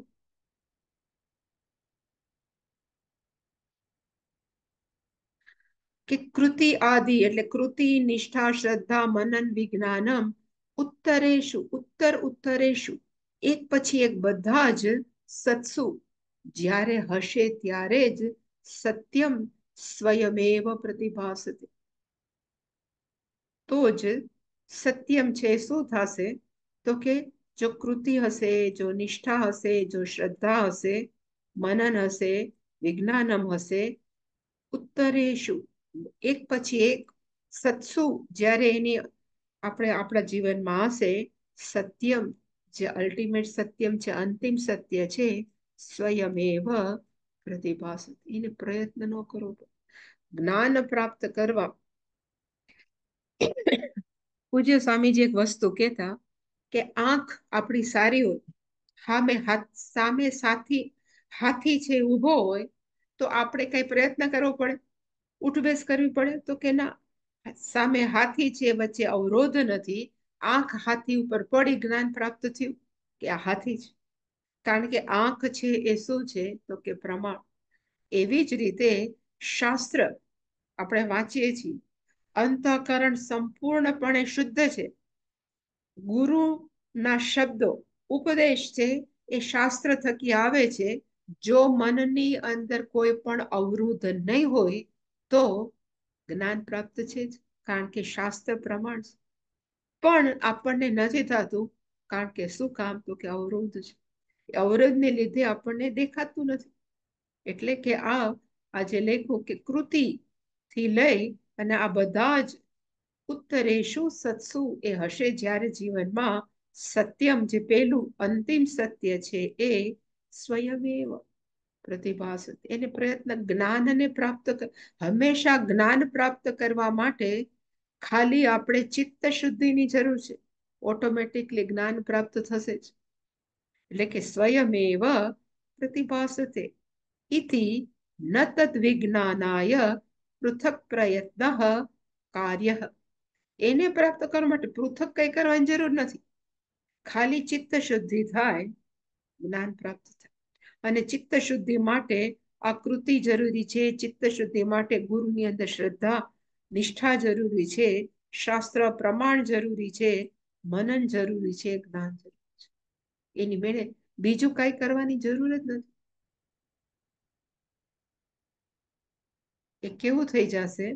कि कृती आदि એટલે કૃતિ નિષ્ઠા શ્રદ્ધા મનન વિજ્ઞાનમ ઉત્તરેષુ ઉત્તર ઉત્તરેષુ એક પછી એક બધા જ સત્સુ જ્યારે હશે ત્યારે જ સત્યમ સ્વયમેવ પ્રતિભાસતિ તෝජ સત્યમ છેસુ થસે તો કે જો કૃતિ હશે જો નિષ્ઠા હશે જો શ્રદ્ધા હશે મનન હશે વિજ્ઞાનમ હશે ઉત્તરેશુ એક પછી એક સત્સુ જ્યારે એની આપણે આપણા જીવનમાં હશે સત્યમ જે અલ્ટિમેટ સત્યમ છે અંતિમ સત્ય છે સ્વયમેવ પ્રતિભાસ એને પ્રયત્ન ન કરવો જ્ઞાન પ્રાપ્ત કરવા પૂજ્ય સ્વામીજી એક વસ્તુ કહેતા કે આંખ આપણી સારી હોય સામે હાથ સામે સાથી હાથી છે ઊભો હોય તો આપણે કંઈ પ્રયત્ન કરવો પડે ઉઠબેસ કરવી પડે તો કે ના સામે હાથી છે વચ્ચે અવરોધ નથી આંખ હાથી ઉપર પડી જ્ઞાન પ્રાપ્ત થયું કે આ હાથી છે કારણ કે આંખ છે એ શું છે તો કે પ્રમાણ એવી જ રીતે શાસ્ત્ર આપણે વાંચીએ છીએ અંતઃકરણ સંપૂર્ણપણે શુદ્ધ છે ગુરુના શબ્દો ઉપદેશ છે એ શાસ્ત્ર થકી આવે છે જો મનની અંદર કોઈ પણ અવરોધ નહીં હોય તો જ્ઞાન પ્રાપ્ત છે જ કારણ કે શાસ્ત્ર પ્રમાણ પણ આપણને નથી થતું કારણ કે શું કામ તો કે અવરોધ છે એ અવરોધને લીધે આપણને દેખાતું નથી એટલે કે આ આજે લેખો કે કૃતિ થી લઈ અને આ બધા જ ઉત્તરેશુ સત્સુ એ હશે જ્યારે જીવનમાં સત્યમ જે પેલું અંતિમ સત્ય છે એ સ્વયમેવ પ્રતિભાસ એને પ્રયત્ન જ્ઞાનને પ્રાપ્ત હંમેશા જ્ઞાન પ્રાપ્ત કરવા માટે ખાલી આપણે ચિત્ત શુદ્ધિની જરૂર છે ઓટોમેટિકલી જ્ઞાન પ્રાપ્ત થશે જ એટલે કે સ્વયમેવ પ્રતિભાસતે ઇતિ ન તદ્વિજ્ઞાનાય પૃથક પ્રયત્ન કાર્ય એને પ્રાપ્ત કરવા માટે પૃથક કંઈ કરવાની જરૂર નથી ખાલી ચિત્ત શુદ્ધિ થાય જ્ઞાન પ્રાપ્ત થાય અને ચિત્ત શુદ્ધિ માટે આકૃતિ જરૂરી છે ચિત્ત શુદ્ધિ માટે ગુરુની અંદર શ્રદ્ધા નિષ્ઠા જરૂરી છે શાસ્ત્ર પ્રમાણ જરૂરી છે મનન જરૂરી છે જ્ઞાન જરૂરી છે એની મેળે બીજું કઈ કરવાની જરૂર જ નથી એ કેવું થઈ જશે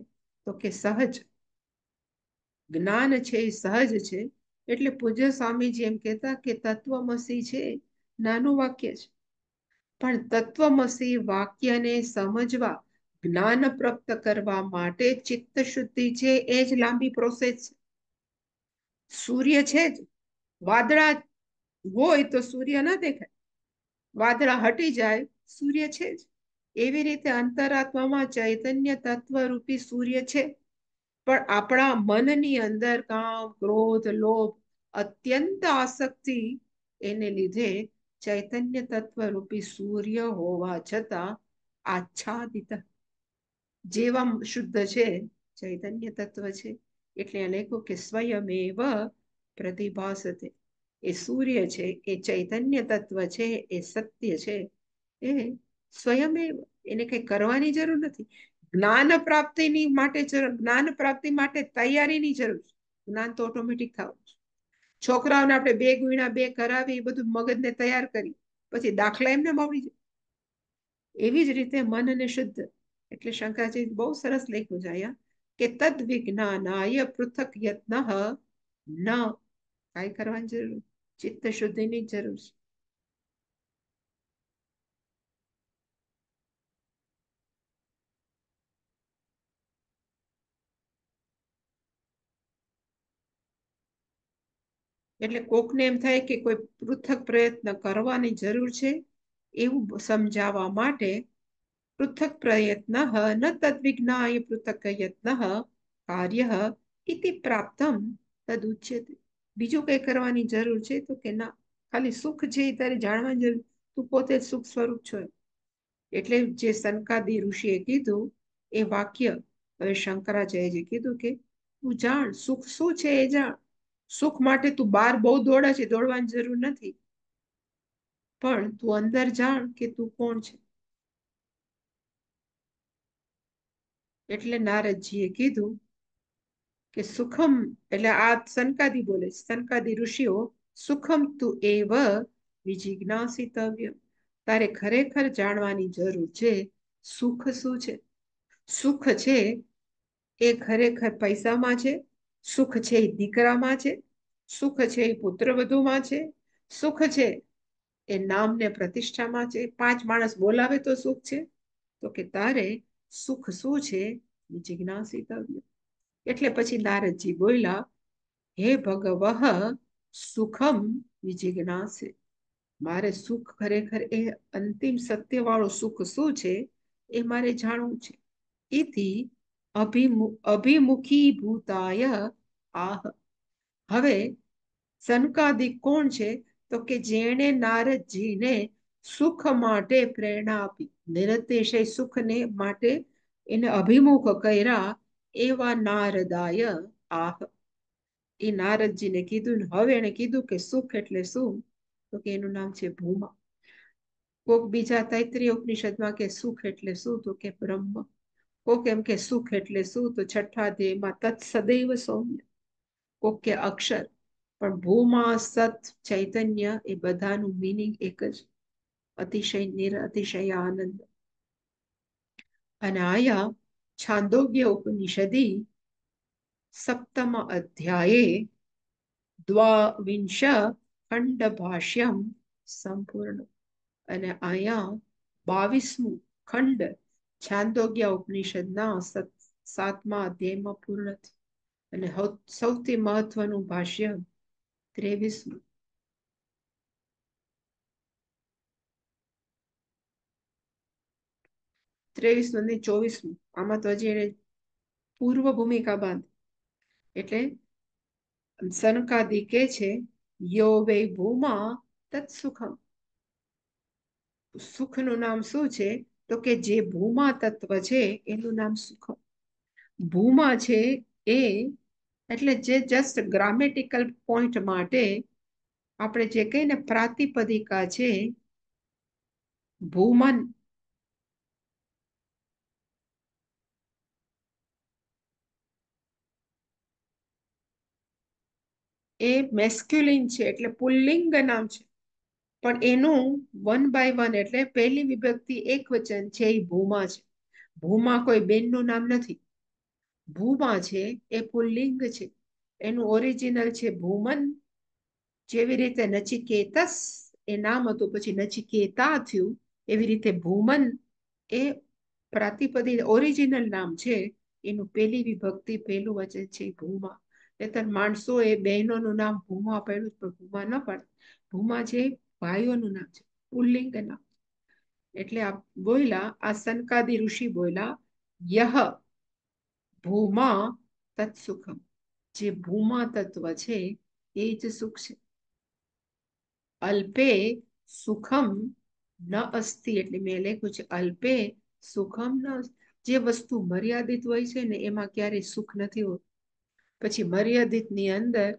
તો કે સહજ જ્ઞાન છે એ સહજ છે એટલે પૂજ્ય સ્વામીજી એમ કહેતા કે તત્વમસી છે નાનું વાક્ય છે પણ તત્વમસી વાક્યને સમજવા જ્ઞાન પ્રાપ્ત કરવા માટે ચિત્ત શુદ્ધિ છે એ જ લાંબી પ્રોસેસ છે સૂર્ય છે જ વાદળા હોય તો સૂર્ય ન દેખાય વાદળા હટી જાય સૂર્ય છે જ એવી રીતે અંતરાત્મામાં ચૈતન્ય તત્વ રૂપી સૂર્ય છે પણ આપણા મનની અંદર કામ ક્રોધ લોભ અત્યંત આસક્તિ એને લીધે ચૈતન્ય તત્વ રૂપી સૂર્ય હોવા છતાં આચ્છાદિત જેવા શુદ્ધ છે ચૈતન્ય તત્વ છે એટલે અનેકો કે સ્વયમેવ પ્રતિભાસતે એ સૂર્ય છે એ ચૈતન્ય તત્વ છે એ સત્ય છે એ સ્વયમેવ એને કઈ કરવાની જરૂર નથી જ્ઞાન પ્રાપ્તિની માટે જ્ઞાન પ્રાપ્તિ માટે તૈયારીની જરૂર છે જ્ઞાન તો ઓટોમેટિક થવું છે છોકરાઓને આપણે બે ગુણ્યા બે કરાવી એ બધું મગજને તૈયાર કરી પછી દાખલા એમને આવડી જાય એવી જ રીતે મન મનને શુદ્ધ એટલે શંકરાજી બહુ સરસ લખ્યું જાય કે તદ વિજ્ઞાનાય પૃથક યત્ન ન કાંઈ કરવાની જરૂર ચિત્ત શુદ્ધિની જરૂર છે એટલે કોકને એમ થાય કે કોઈ પૃથક પ્રયત્ન કરવાની જરૂર છે એવું સમજાવવા માટે પૃથક પ્રયત્ન ન તદ્વિજ્ઞાય પૃથક યત્ન કાર્ય ઇતિ પ્રાપ્તમ તદ ઉચ્યતે બીજું કંઈ કરવાની જરૂર છે તો કે ના ખાલી સુખ છે એ તારે જાણવાની જરૂર તું પોતે સુખ સ્વરૂપ છો એટલે જે સનકાદી ઋષિએ કીધું એ વાક્ય હવે શંકરાચાર્યજી કીધું કે તું જાણ સુખ શું છે એ જાણ સુખ માટે તું બહાર બહુ દોડે છે દોડવાની જરૂર નથી પણ તું અંદર જાણ કે તું કોણ છે એટલે નારદજીએ કીધું કે સુખમ એટલે આ સનકાદી બોલે છે સનકાદી ઋષિઓ સુખમ તું એવ વિજિજ્ઞાસિતવ્ય તારે ખરેખર જાણવાની જરૂર છે સુખ શું છે સુખ છે એ ખરેખર પૈસામાં છે સુખ છે એ દીકરામાં છે સુખ છે એ પુત્રવધુમાં છે સુખ છે એ નામને પ્રતિષ્ઠામાં છે પાંચ માણસ બોલાવે તો સુખ છે તો કે તારે સુખ શું છે જિજ્ઞાસિતવ્ય એટલે પછી નારદજી બોલ્યા હે ભગવહ સુખમ વિજિજ્ઞાસે મારે સુખ ખરેખર એ અંતિમ સત્યવાળો સુખ શું છે એ મારે જાણવું છે એથી અભિમુ અભિમુખીભૂતાય આહ હવે સનકાદિક કોણ છે તો કે જેણે નારદજીને સુખ માટે પ્રેરણા આપી નિરતિશય સુખને માટે એને અભિમુખ કર્યા એવા નારદાય આહ એ નારદજીને કીધું હવે એને કીધું કે સુખ એટલે શું તો કે એનું નામ છે ભૂમા કોક બીજા તૈત્રી ઉપનિષદમાં કે સુખ એટલે શું તો કે બ્રહ્મ કોક એમ કે સુખ એટલે શું તો છઠ્ઠા ધ્યેયમાં તત્ સદૈવ સૌમ્ય કોક કે અક્ષર પણ ભૂમાં સત ચૈતન્ય એ બધાનું મિનિંગ એક જ અતિશય નિર અતિશય આનંદ અનાયા છાંદોગ્ય ઉપનિષદી સપ્તમ અધ્યાયે દ્વાવિંશ ખંડ ભાષ્યમ સંપૂર્ણ અને અહીંયા બાવીસમું ખંડ છાંદોગ્ય ના સાતમા અધ્યાયમાં પૂર્ણ થઈ અને સૌથી મહત્વનું ભાષ્ય ત્રેવીસમું ત્રેવીસમું અને ચોવીસમું આમાં તો હજી એને પૂર્વ ભૂમિકા બાંધી એટલે સનકાદી કે છે યો વે ભૂમા તત્સુખમ સુખનું નામ શું છે તો કે જે ભૂમા તત્વ છે એનું નામ સુખ ભૂમા છે એ એટલે જે જસ્ટ ગ્રામેટિકલ પોઈન્ટ માટે આપણે જે કહીને પ્રાતિપદિકા છે ભૂમન એ મેસ્ક્યુલિન છે એટલે પુલ્લિંગ નામ છે પણ એનું વન બાય વન એટલે પહેલી વિભક્તિ એક વચન છે એ ભૂમા છે ભૂમાં કોઈ બેનનું નામ નથી ભૂમા છે એ પુલ્લિંગ છે એનું ઓરિજિનલ છે ભૂમન જેવી રીતે નચિકેતસ એ નામ હતું પછી નચિકેતા થયું એવી રીતે ભૂમન એ પ્રાતિપદી ઓરિજિનલ નામ છે એનું પહેલી વિભક્તિ પહેલું વચન છે ભૂમા માણસો એ બહેનોનું નામ ભૂમા પડ્યું પણ ભૂમા ન પડે ભૂમા જે ભાઈઓનું નામ છે પુલ્લિંગ નામ એટલે આ બોયલા આ સનકાદી ઋષિ બોયલા યહ ભૂમા તત્સુખમ જે ભૂમા તત્વ છે એ જ સુખ છે અલ્પે સુખમ ન અસ્તિ એટલે મેં લખ્યું છે અલ્પે સુખમ ન જે વસ્તુ મર્યાદિત હોય છે ને એમાં ક્યારેય સુખ નથી હોતું પછી મર્યાદિતની અંદર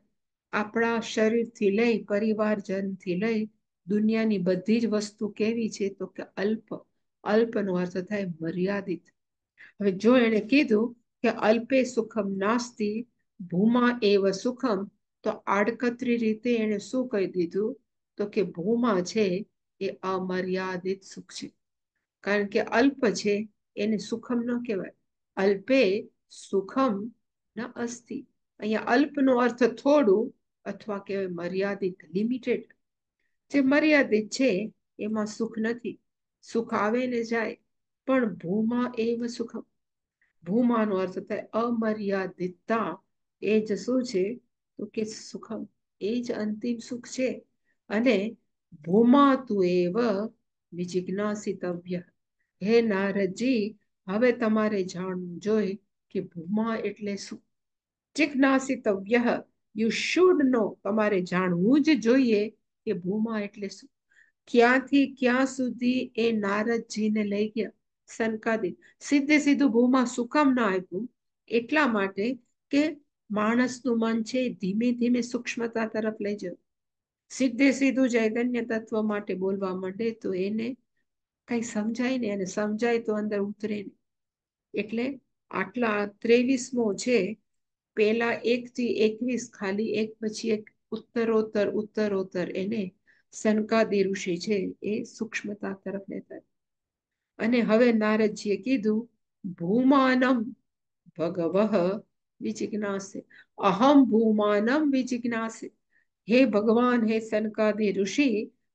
આપણા શરીરથી લઈ પરિવારજનથી લઈ દુનિયાની બધી જ વસ્તુ કેવી છે તો કે અલ્પ અલ્પનો અર્થ થાય મર્યાદિત હવે જો એને કીધું કે અલ્પે સુખમ નાસ્તિ ભૂમા એવ સુખમ તો આડકતરી રીતે એને શું કહી દીધું તો કે ભૂમા છે એ અમર્યાદિત સુખ છે કારણ કે અલ્પ છે એને સુખમ ન કહેવાય અલ્પે સુખમ ન અસ્તિ અહીંયા અલ્પનો અર્થ થોડું અથવા કહેવાય મર્યાદિત લિમિટેડ જે મર્યાદિત છે એમાં સુખ નથી સુખ આવે ને જાય પણ ભૂમાં એવ સુખ ભૂમાનો અર્થ થાય અમર્યાદિતતા એ જ શું છે તો કે સુખમ એ જ અંતિમ સુખ છે અને ભૂમાતુ એવ વિજિજ્ઞાસિતવ્ય હે નારદજી હવે તમારે જાણવું જોઈએ કે ભૂમા એટલે શું જિજ્ઞાસિતવ્ય યુ શુડ નો તમારે જાણવું જ જોઈએ કે ભૂમા એટલે શું ક્યાંથી ક્યાં સુધી એ નારદજીને લઈ ગયા સનકાદે સીધે સીધું ભૂમા સુકમ ના આપ્યું એટલા માટે કે માણસનું મન છે ધીમે ધીમે સૂક્ષ્મતા તરફ લઈ જવું સીધે સીધું ચૈતન્ય તત્વ માટે બોલવા માંડે તો એને કઈ સમજાય ને અને સમજાય તો અંદર ઉતરે ને એટલે આટલા ત્રેવીસમો છે પેલા એક થી એકવીસ ખાલી એક પછી એક ઉત્તરોત્તર ઉત્તરોત્તર એને સનકાદી ઋષિ છે એ સૂક્ષ્મતા તરફ લેતા અને હવે નારદજીએ કીધું ભૂમાનમ ભગવહ વિજિજ્ઞાસે અહમ ભૂમાનમ વિજિજ્ઞાસે હે ભગવાન હે સનકાદી ઋષિ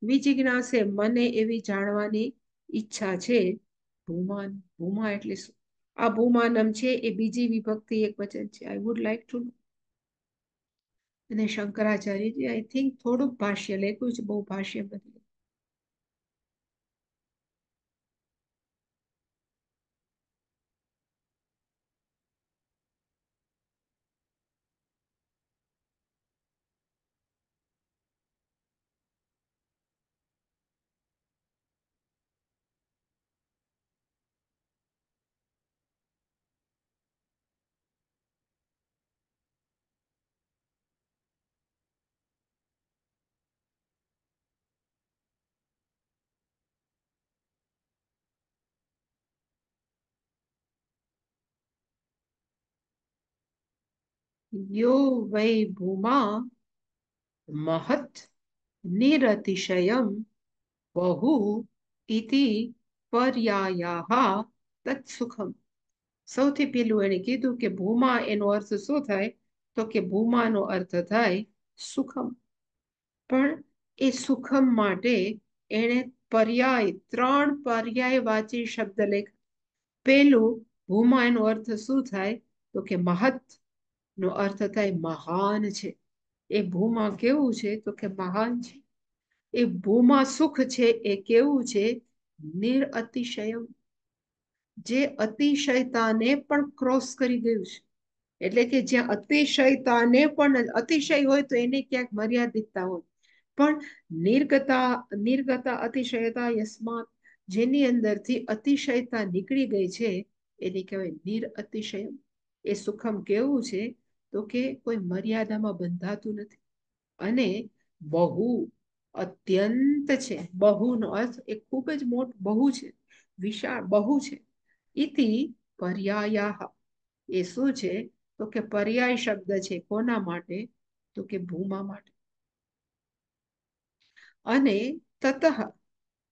વિજિજ્ઞાસે મને એવી જાણવાની ઈચ્છા છે ભૂમાન ભૂમા એટલે શું આ ભૂમાનમ છે એ બીજી વિભક્તિ એક વચન છે I would like to know અને શંકરાચાર્યજી આઈ થિંક થોડુંક ભાષ્ય લખ્યું છે બહુ ભાષ્ય બધું યો વૈ ભૂમા મહત નિરતિશયમ બહુ ઇતિ પર્યાયા તત્સુખમ સૌથી પેલું એણે કીધું કે ભૂમા એનો અર્થ શું થાય તો કે ભૂમાનો અર્થ થાય સુખમ પણ એ સુખમ માટે એણે પર્યાય ત્રણ પર્યાય વાંચી શબ્દ લેખ પેલું ભૂમા એનો અર્થ શું થાય તો કે મહત નો અર્થ થાય મહાન છે એ ભૂમાં કેવું છે તો કે મહાન છે એ ભૂમાં સુખ છે એ કેવું છે નિરઅતિશયમ જે અતિશયતાને પણ ક્રોસ કરી ગયું છે એટલે કે જ્યાં અતિશયતાને પણ અતિશય હોય તો એને ક્યાંક મર્યાદિતતા હોય પણ નિર્ગતા નિર્ગતા અતિશયતા યસ્માત જેની અંદરથી અતિશયતા નીકળી ગઈ છે એને કહેવાય નિરઅતિશયમ એ સુખમ કેવું છે તો કે કોઈ મર્યાદામાં બંધાતું નથી અને બહુ અત્યંત છે બહુનો અર્થ એ ખૂબ જ મોટું બહુ છે વિશાળ બહુ છે ઇતિ પર્યાયા એ શું છે તો કે પર્યાય શબ્દ છે કોના માટે તો કે ભૂમા માટે અને તતઃ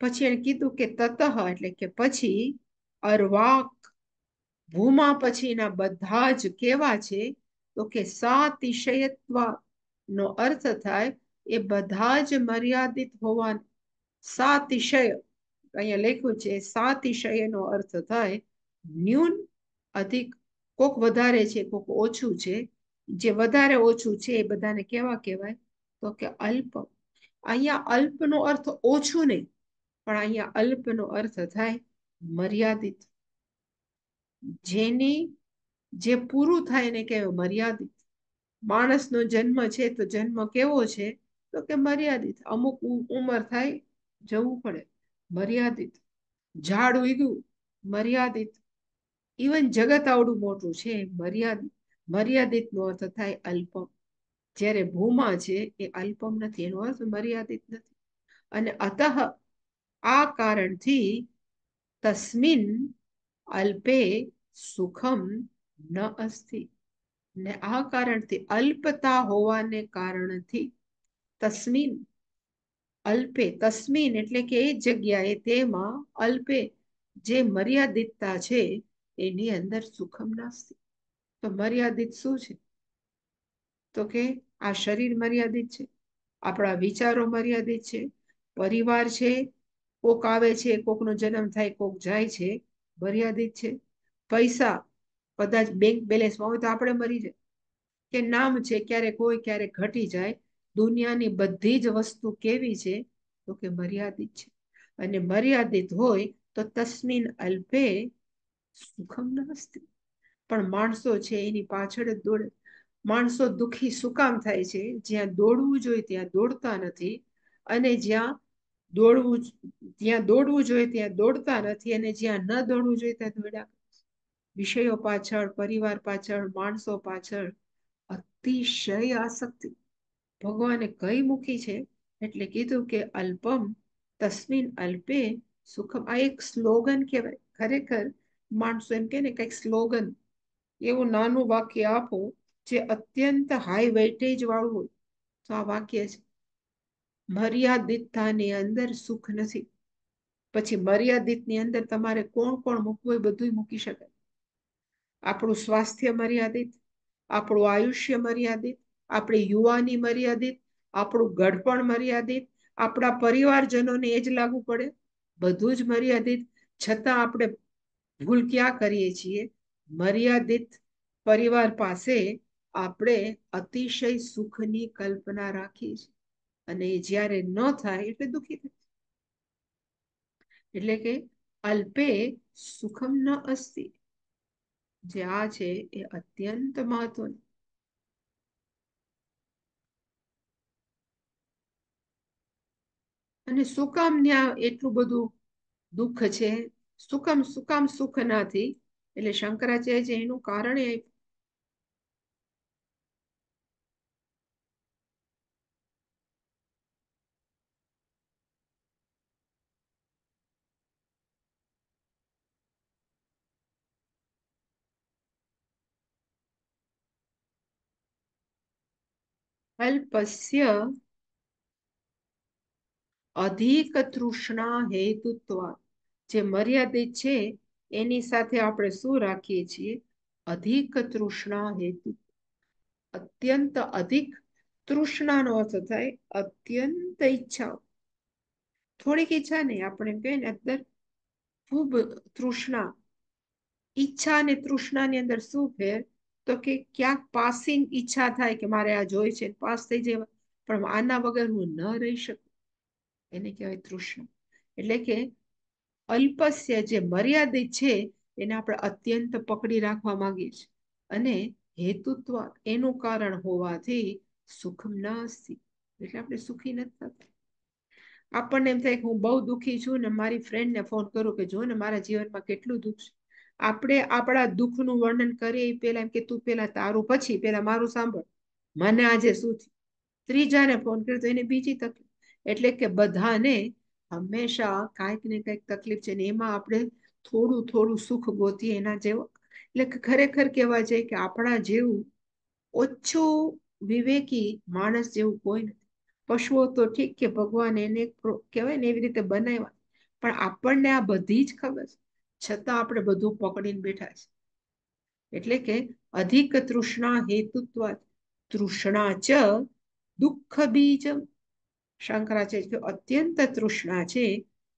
પછી એને કીધું કે તતઃ એટલે કે પછી અર્વાક ભૂમા પછીના બધા જ કેવા છે તો કે નો અર્થ થાય એ બધા જ મર્યાદિત હોવા સાતિશય અહીંયા લખ્યું છે સાતિશયનો અર્થ થાય ન્યૂન અધિક કોક વધારે છે કોક ઓછું છે જે વધારે ઓછું છે એ બધાને કેવા કહેવાય તો કે અલ્પ અહીંયા અલ્પનો અર્થ ઓછું નહીં પણ અહીંયા અલ્પનો અર્થ થાય મર્યાદિત જેની જે પૂરું થાય એને કહેવાય મર્યાદિત માણસનો જન્મ છે તો જન્મ કેવો છે તો કે મર્યાદિત અમુક ઉંમર થાય જવું પડે મર્યાદિત ઝાડ ઉગ્યું મર્યાદિત ઇવન જગત આવડું મોટું છે મર્યાદિત મર્યાદિતનો અર્થ થાય અલ્પમ જ્યારે ભૂમા છે એ અલ્પમ નથી એનો અર્થ મર્યાદિત નથી અને અતઃ આ કારણથી તસ્મિન અલ્પે સુખમ ન અસ્થિ ને આ કારણથી અલ્પતા હોવાને કારણથી તસ્મિન અલ્પે તસ્મિન એટલે કે એ જગ્યાએ તેમાં અલ્પે જે મર્યાદિતતા છે એની અંદર સુખમ નાસ્તી તો મર્યાદિત શું છે તો કે આ શરીર મર્યાદિત છે આપણા વિચારો મર્યાદિત છે પરિવાર છે કોક આવે છે કોકનો જન્મ થાય કોક જાય છે મર્યાદિત છે પૈસા કદાચ બેંક બેલેન્સ હોય તો આપણે મરી જાય કે નામ છે ક્યારેક કોઈ ક્યારેક ઘટી જાય દુનિયાની બધી જ વસ્તુ કેવી છે તો કે મર્યાદિત છે અને મર્યાદિત હોય તો તસ્મિન અલ્પે સુખમ નાસ્તી પણ માણસો છે એની પાછળ જ દોડે માણસો દુઃખી સુકામ થાય છે જ્યાં દોડવું જોઈએ ત્યાં દોડતા નથી અને જ્યાં દોડવું જ્યાં દોડવું જોઈએ ત્યાં દોડતા નથી અને જ્યાં ન દોડવું જોઈએ ત્યાં દોડ્યા વિષયો પાછળ પરિવાર પાછળ માણસો પાછળ અતિશય આસક્તિ ભગવાને કઈ મૂકી છે એટલે કીધું કે અલ્પમ તસ્મિન અલ્પે સુખમ આ એક સ્લોગન કહેવાય ખરેખર માણસો એમ કે ને કંઈક સ્લોગન એવું નાનું વાક્ય આપો જે અત્યંત હાઈ વેટેજ વાળું હોય તો આ વાક્ય છે મર્યાદિતતાની અંદર સુખ નથી પછી મર્યાદિતની અંદર તમારે કોણ કોણ મૂકવું એ બધું મૂકી શકાય આપણું સ્વાસ્થ્ય મર્યાદિત આપણું આયુષ્ય મર્યાદિત આપણી યુવાની મર્યાદિત આપણું ગડપણ મર્યાદિત આપણા પરિવારજનોને એ જ લાગુ પડે બધું જ મર્યાદિત છતાં આપણે ભૂલ ક્યાં કરીએ છીએ મર્યાદિત પરિવાર પાસે આપણે અતિશય સુખની કલ્પના રાખીએ છીએ અને એ જ્યારે ન થાય એટલે દુઃખી થાય એટલે કે અલ્પે સુખમ ન અસ્તી જે આ છે એ અત્યંત મહત્વનું અને શું ન્યા એટલું બધું દુઃખ છે સુકમ સુકામ સુખ નથી એટલે શંકરાચાર્ય એનું કારણ એ અલ્પસ્ય અધિક તૃષ્ણા હેતુત્વ જે મર્યાદિત છે એની સાથે આપણે શું રાખીએ છીએ અધિક તૃષ્ણા હેતુ અત્યંત અધિક તૃષ્ણાનો અર્થ થાય અત્યંત ઈચ્છાઓ થોડીક ઈચ્છા નહીં આપણે કહીએ ને અંદર ખૂબ તૃષ્ણા ઈચ્છા અને તૃષ્ણાની અંદર શું ફેર તો કે ક્યાંક પાસિંગ ઈચ્છા થાય કે મારે આ જોઈ છે પાસ થઈ જવા પણ આના વગર હું ન રહી શકું એને કહેવાય તૃષ્ણ એટલે કે અલ્પસ્ય જે મર્યાદિત છે એને આપણે અત્યંત પકડી રાખવા માંગીએ છીએ અને હેતુત્વ એનું કારણ હોવાથી સુખમ ન એટલે આપણે સુખી નથી થતા આપણને એમ થાય કે હું બહુ દુઃખી છું ને મારી ફ્રેન્ડને ફોન કરું કે જો ને મારા જીવનમાં કેટલું દુઃખ છે આપણે આપણા દુઃખનું વર્ણન કરીએ એ એમ કે તું પહેલા તારું પછી પહેલા મારું સાંભળ મને આજે શું થયું ત્રીજાને ફોન કર્યો તો એને બીજી તકલીફ એટલે કે બધાને હંમેશા કાંઈક ને કાંઈક તકલીફ છે ને એમાં આપણે થોડું થોડું સુખ ગોતીએ એના જેવો એટલે ખરેખર કહેવા જાય કે આપણા જેવું ઓછું વિવેકી માણસ જેવું કોઈ નથી પશુઓ તો ઠીક કે ભગવાન એને કહેવાય ને એવી રીતે બનાવ્યા પણ આપણને આ બધી જ ખબર છે છતાં આપણે બધું પકડીને બેઠા છે એટલે કે અધિક તૃષ્ણા હેતુત્વ તૃષ્ણા ચ દુઃખ બીજ શંકરાચાર્ય કે અત્યંત તૃષ્ણા છે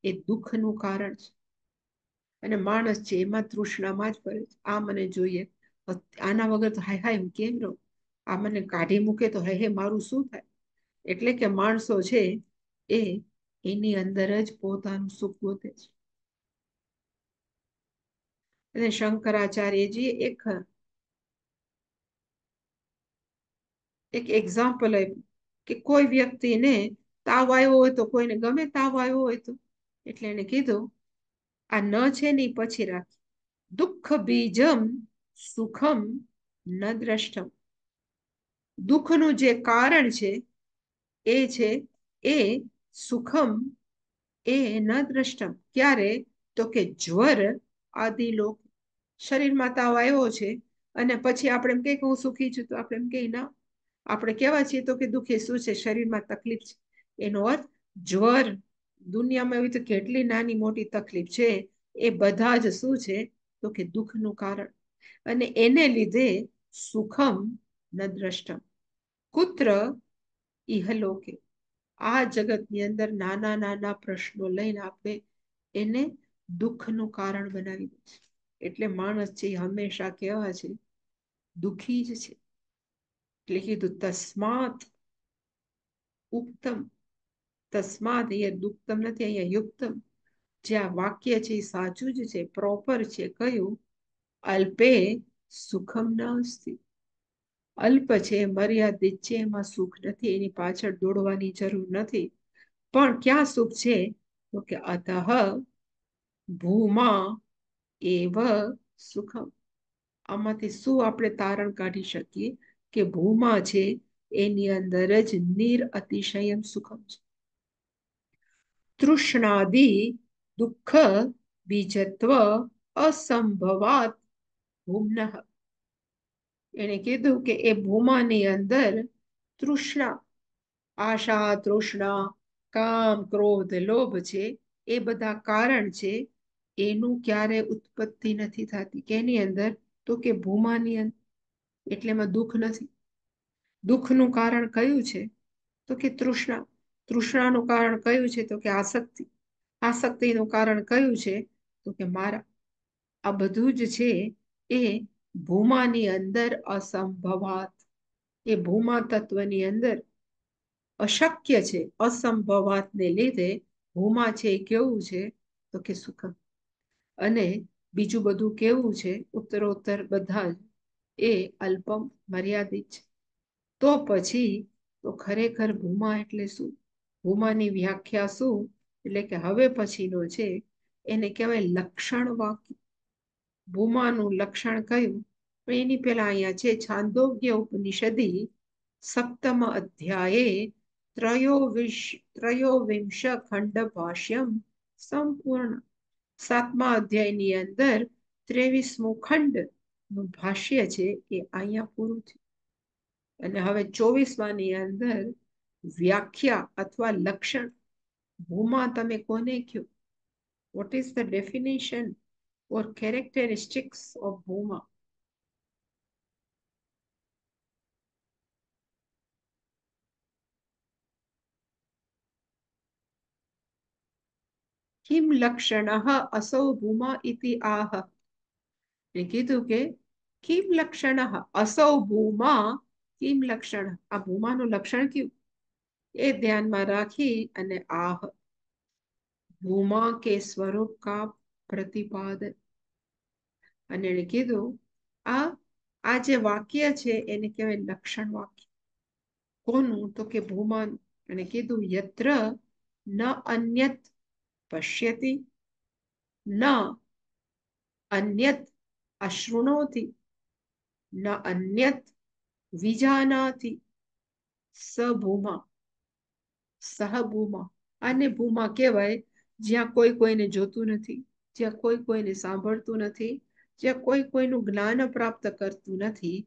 એ દુઃખનું કારણ છે અને માણસ છે એમાં તૃષ્ણામાં જ ફરે છે આ મને જોઈએ આના વગર તો હાય હાય હું કેમ રહું આ મને કાઢી મૂકે તો હે હે મારું શું થાય એટલે કે માણસો છે એ એની અંદર જ પોતાનું સુખ ગોતે છે અને શંકરાચાર્યજીએ એક એક એક્ઝામ્પલ કે કોઈ વ્યક્તિને તાવ આવ્યો હોય તો કોઈને ગમે તાવ આવ્યો હોય તો એટલે એને કીધું આ ન છે ની પછી રાખી દુઃખ બીજમ સુખમ ન દ્રષ્ટમ દુઃખનું જે કારણ છે એ છે એ સુખમ એ ન દ્રષ્ટમ ક્યારે તો કે જ્વર આદિ લોક શરીરમાં તાવ આવ્યો છે અને પછી આપણે એમ કે હું સુખી છું તો આપણે એમ કે ના આપણે કેવા છીએ તો કે દુઃખે શું છે શરીરમાં તકલીફ છે એનો અર્થ જ્વર દુનિયામાં એવી તો કેટલી નાની મોટી તકલીફ છે એ બધા જ શું છે તો કે દુઃખનું કારણ અને એને લીધે સુખમ ન દ્રષ્ટમ કુત્ર ઇહલોકે આ જગતની અંદર નાના નાના પ્રશ્નો લઈને આપણે એને દુઃખનું કારણ બનાવી દે છે એટલે માણસ છે હંમેશા કેવા છે દુઃખી જ છે એટલે કીધું તસ્માત ઉક્તમ તસ્માત અહીંયા દુઃખતમ નથી અહીંયા યુક્તમ જે આ વાક્ય છે એ સાચું જ છે પ્રોપર છે કયું અલ્પે સુખમ ન અલ્પ છે મર્યાદિત છે એમાં સુખ નથી એની પાછળ દોડવાની જરૂર નથી પણ ક્યાં સુખ છે તો કે અતઃ ભૂમાં એવ સુખમ આમાંથી શું આપણે તારણ કાઢી શકીએ કે ભૂમા છે એની અંદર જ નીર અતિશયમ સુખમ છે તૃષ્ણાદિ દુઃખ બીજત્વ અસંભવાત ભૂમન એને કીધું કે એ ભૂમાની અંદર તૃષ્ણા આશા તૃષ્ણા કામ ક્રોધ લોભ છે એ બધા કારણ છે એનું ક્યારે ઉત્પત્તિ નથી થતી કેની અંદર તો કે ભૂમાની અંદર એટલે એમાં દુઃખ નથી દુઃખનું કારણ કયું છે તો કે તૃષ્ણા તૃષ્ણાનું કારણ કયું છે તો કે આસક્તિ આસક્તિનું કારણ કયું છે તો કે મારા આ બધું જ છે એ ભૂમાની અંદર અસંભવાત એ ભૂમા તત્વની અંદર અશક્ય છે અસંભવાતને લીધે ભૂમા છે એ કેવું છે તો કે સુખમ અને બીજું બધું કેવું છે ઉત્તરોત્તર બધા જ એ અલ્પમ મર્યાદિત છે તો પછી તો ખરેખર ભૂમા એટલે શું ભૂમાની વ્યાખ્યા શું એટલે કે હવે પછીનો છે એને કહેવાય લક્ષણ વાક્ય ભૂમાનું લક્ષણ કયું પણ એની પહેલા અહીંયા છે છાંદોગ્ય ઉપનિષદી સપ્તમ અધ્યાયે ત્રયોવિશ ત્રયોવિંશ ખંડ ભાષ્યમ સંપૂર્ણ સાતમા અધ્યાયની અંદર ત્રેવીસમું ખંડ નું ભાષ્ય છે એ અહીંયા પૂરું છે અને હવે ચોવીસમાની અંદર વ્યાખ્યા અથવા લક્ષણ ભૂમા તમે કોને કયો what is the definition or characteristics of ભૂમા કિમ લક્ષણ અસૌ ભૂમા ઇતિ આહ એ કીધું કે કિમ લક્ષણ અસૌ ભૂમા કિમ લક્ષણ આ ભૂમાનું લક્ષણ કયું એ ધ્યાનમાં રાખી અને આહ ભૂમા કે સ્વરૂપ કા પ્રતિપાદન અને એણે કીધું આ આ જે વાક્ય છે એને કહેવાય લક્ષણ વાક્ય કોનું તો કે ભૂમાન અને કીધું યત્ર ન અન્યત પશ્યતિ ન અન્યત અશ્રુણોતિ ન અન્યત વિજાનાતિ સ ભૂમા સહ ભૂમા કહેવાય જ્યાં કોઈ કોઈને જોતું નથી જ્યાં કોઈ કોઈને સાંભળતું નથી જ્યાં કોઈ કોઈનું જ્ઞાન પ્રાપ્ત કરતું નથી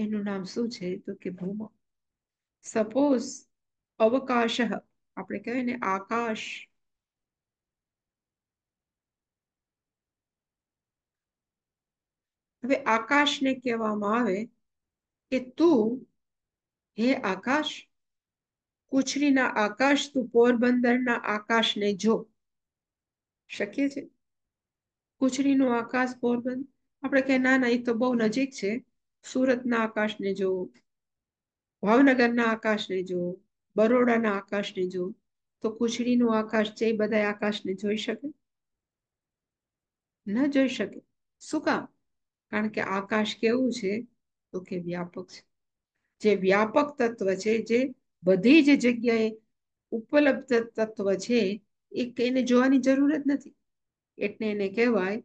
એનું નામ શું છે તો કે ભૂમા સપોઝ અવકાશ આપણે કહેવાય ને આકાશ હવે આકાશને કહેવામાં આવે કે તું હે આકાશ કુછરીના આકાશ તું પોરબંદરના આકાશને જો શક્ય છે કુછરીનું આકાશ પોરબંદર આપણે કે ના ના એ તો બહુ નજીક છે સુરતના આકાશને જોવું ભાવનગરના આકાશને જોવું બરોડાના આકાશને જોવું તો કુછડીનું આકાશ છે એ બધા આકાશને જોઈ શકે ન જોઈ શકે શું કામ કારણ કે આકાશ કેવું છે તો કે વ્યાપક છે જે વ્યાપક તત્વ છે જે બધી જ જગ્યાએ ઉપલબ્ધ તત્વ છે એ એને જોવાની જરૂર જ નથી એટલે એને કહેવાય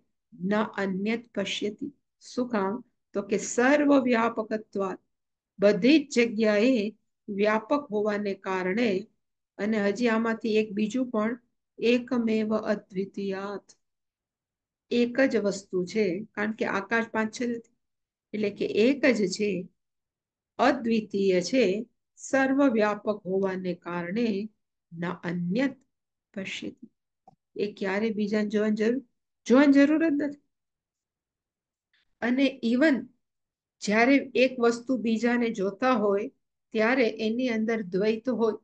ન અન્ય પશ્યતિ શું કામ તો કે સર્વ વ્યાપકત્વ બધી જ જગ્યાએ વ્યાપક હોવાને કારણે અને હજી આમાંથી એક બીજું પણ એકમેવ અદ્વિતીયાત એક જ વસ્તુ છે કારણ કે આકાશ પાંચ છ એટલે કે એક જ છે અદ્વિતીય છે સર્વવ્યાપક હોવાને કારણે ના અન્ય પશ્યતિ એ ક્યારે બીજાને જોવાની જરૂર જોવાની જરૂર જ નથી અને ઇવન જ્યારે એક વસ્તુ બીજાને જોતા હોય ત્યારે એની અંદર દ્વૈત હોય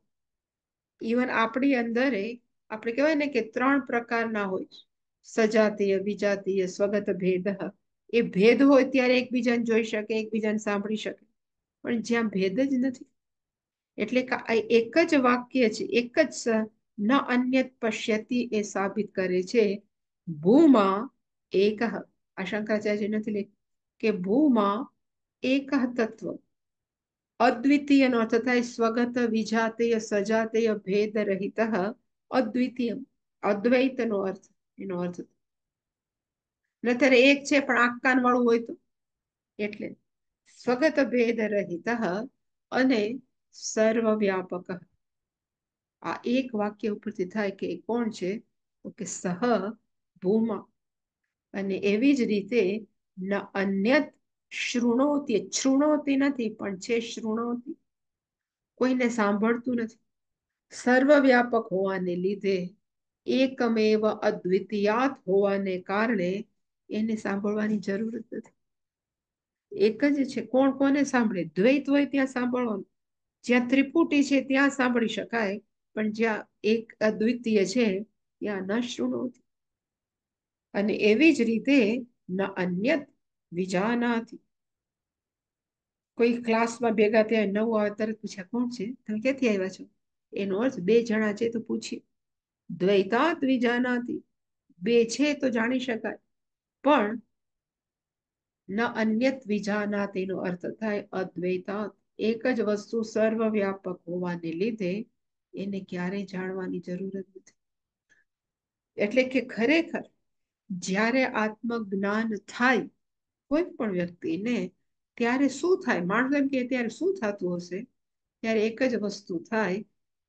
ઇવન આપણી અંદર આપણે કહેવાય ને કે ત્રણ પ્રકારના હોય છે સજાતીય વિજાતીય સ્વગત ભેદ એ ભેદ હોય ત્યારે એકબીજાને જોઈ શકે એકબીજાને સાંભળી શકે પણ જ્યાં ભેદ જ નથી એટલે એક જ વાક્ય છે એક જ ન અન્ય પશ્યતિ એ સાબિત કરે છે ભૂમાં એક આ શંકરાચાર્ય નથી લે કે ભૂમાં એક તત્વ અદ્વિતીય નો તથા સ્વગત વિજાતીય સજાતીય ભેદ રહિત અદ્વિતીય અદ્વૈતનો અર્થ એનો અર્થ એટલે એક છે પણ આકાન વાળું હોય તો એટલે સ્વગત ભેદ રહિત અને સર્વવ્યાપક આ એક વાક્ય ઉપરથી થાય કે એ કોણ છે કે સહ ભૂમા અને એવી જ રીતે ન અન્યત શૃણોતી શૃણોતી નથી પણ છે શૃણોતી કોઈને સાંભળતું નથી સર્વવ્યાપક હોવાને લીધે એકમેવ અદ્વિતીયાત હોવાને કારણે એને સાંભળવાની જરૂર નથી એક જ છે કોણ કોને સાંભળે દ્વૈત હોય ત્યાં સાંભળવાનું જ્યાં ત્રિપુટી છે ત્યાં સાંભળી શકાય પણ જ્યાં એક અદ્વિતીય છે ત્યાં ન શૃણોતી અને એવી જ રીતે ન અન્યત વિજાનાથી કોઈ ક્લાસમાં ભેગા થયા નવું આવે તરત પૂછ્યા કોણ છે તમે ક્યાંથી આવ્યા છો એનો અર્થ બે જણા છે તો પૂછીએ દ્વૈતા દ્વિજાનાતી બે છે તો જાણી શકાય પણ ન અન્ય દ્વિજાનાતીનો અર્થ થાય અદ્વૈતા એક જ વસ્તુ સર્વવ્યાપક હોવાને લીધે એને ક્યારે જાણવાની જરૂર નથી એટલે કે ખરેખર જ્યારે આત્મજ્ઞાન થાય કોઈ પણ વ્યક્તિને ત્યારે શું થાય માણસ એમ કે ત્યારે શું થતું હશે ત્યારે એક જ વસ્તુ થાય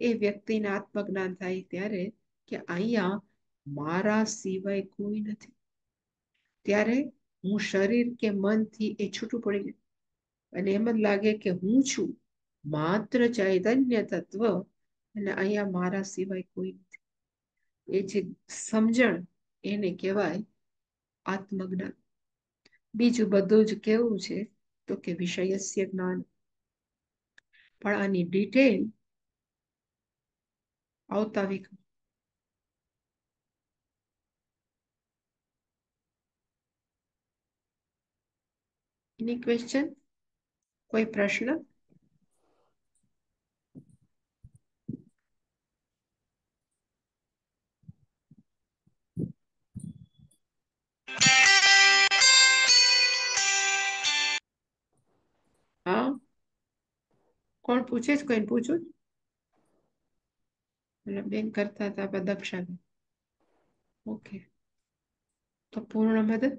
એ વ્યક્તિને આત્મજ્ઞાન થાય ત્યારે કે અહીંયા મારા સિવાય કોઈ નથી ત્યારે હું શરીર કે મનથી એ છૂટું પડી ગયું અને એમ જ લાગે કે હું છું માત્ર ચૈતન્ય તત્વ અને અહીંયા મારા સિવાય કોઈ નથી એ જે સમજણ એને કહેવાય આત્મજ્ઞાન બીજું બધું જ કેવું છે તો કે વિષયસ્ય જ્ઞાન પણ આની ડિટેલ આવતા વિકલ્પ एनी क्वेश्चन कोई प्रश्न हाँ कौन पूछे इसको इन पूछो मतलब इन करता था ओके तो पूर्ण मदद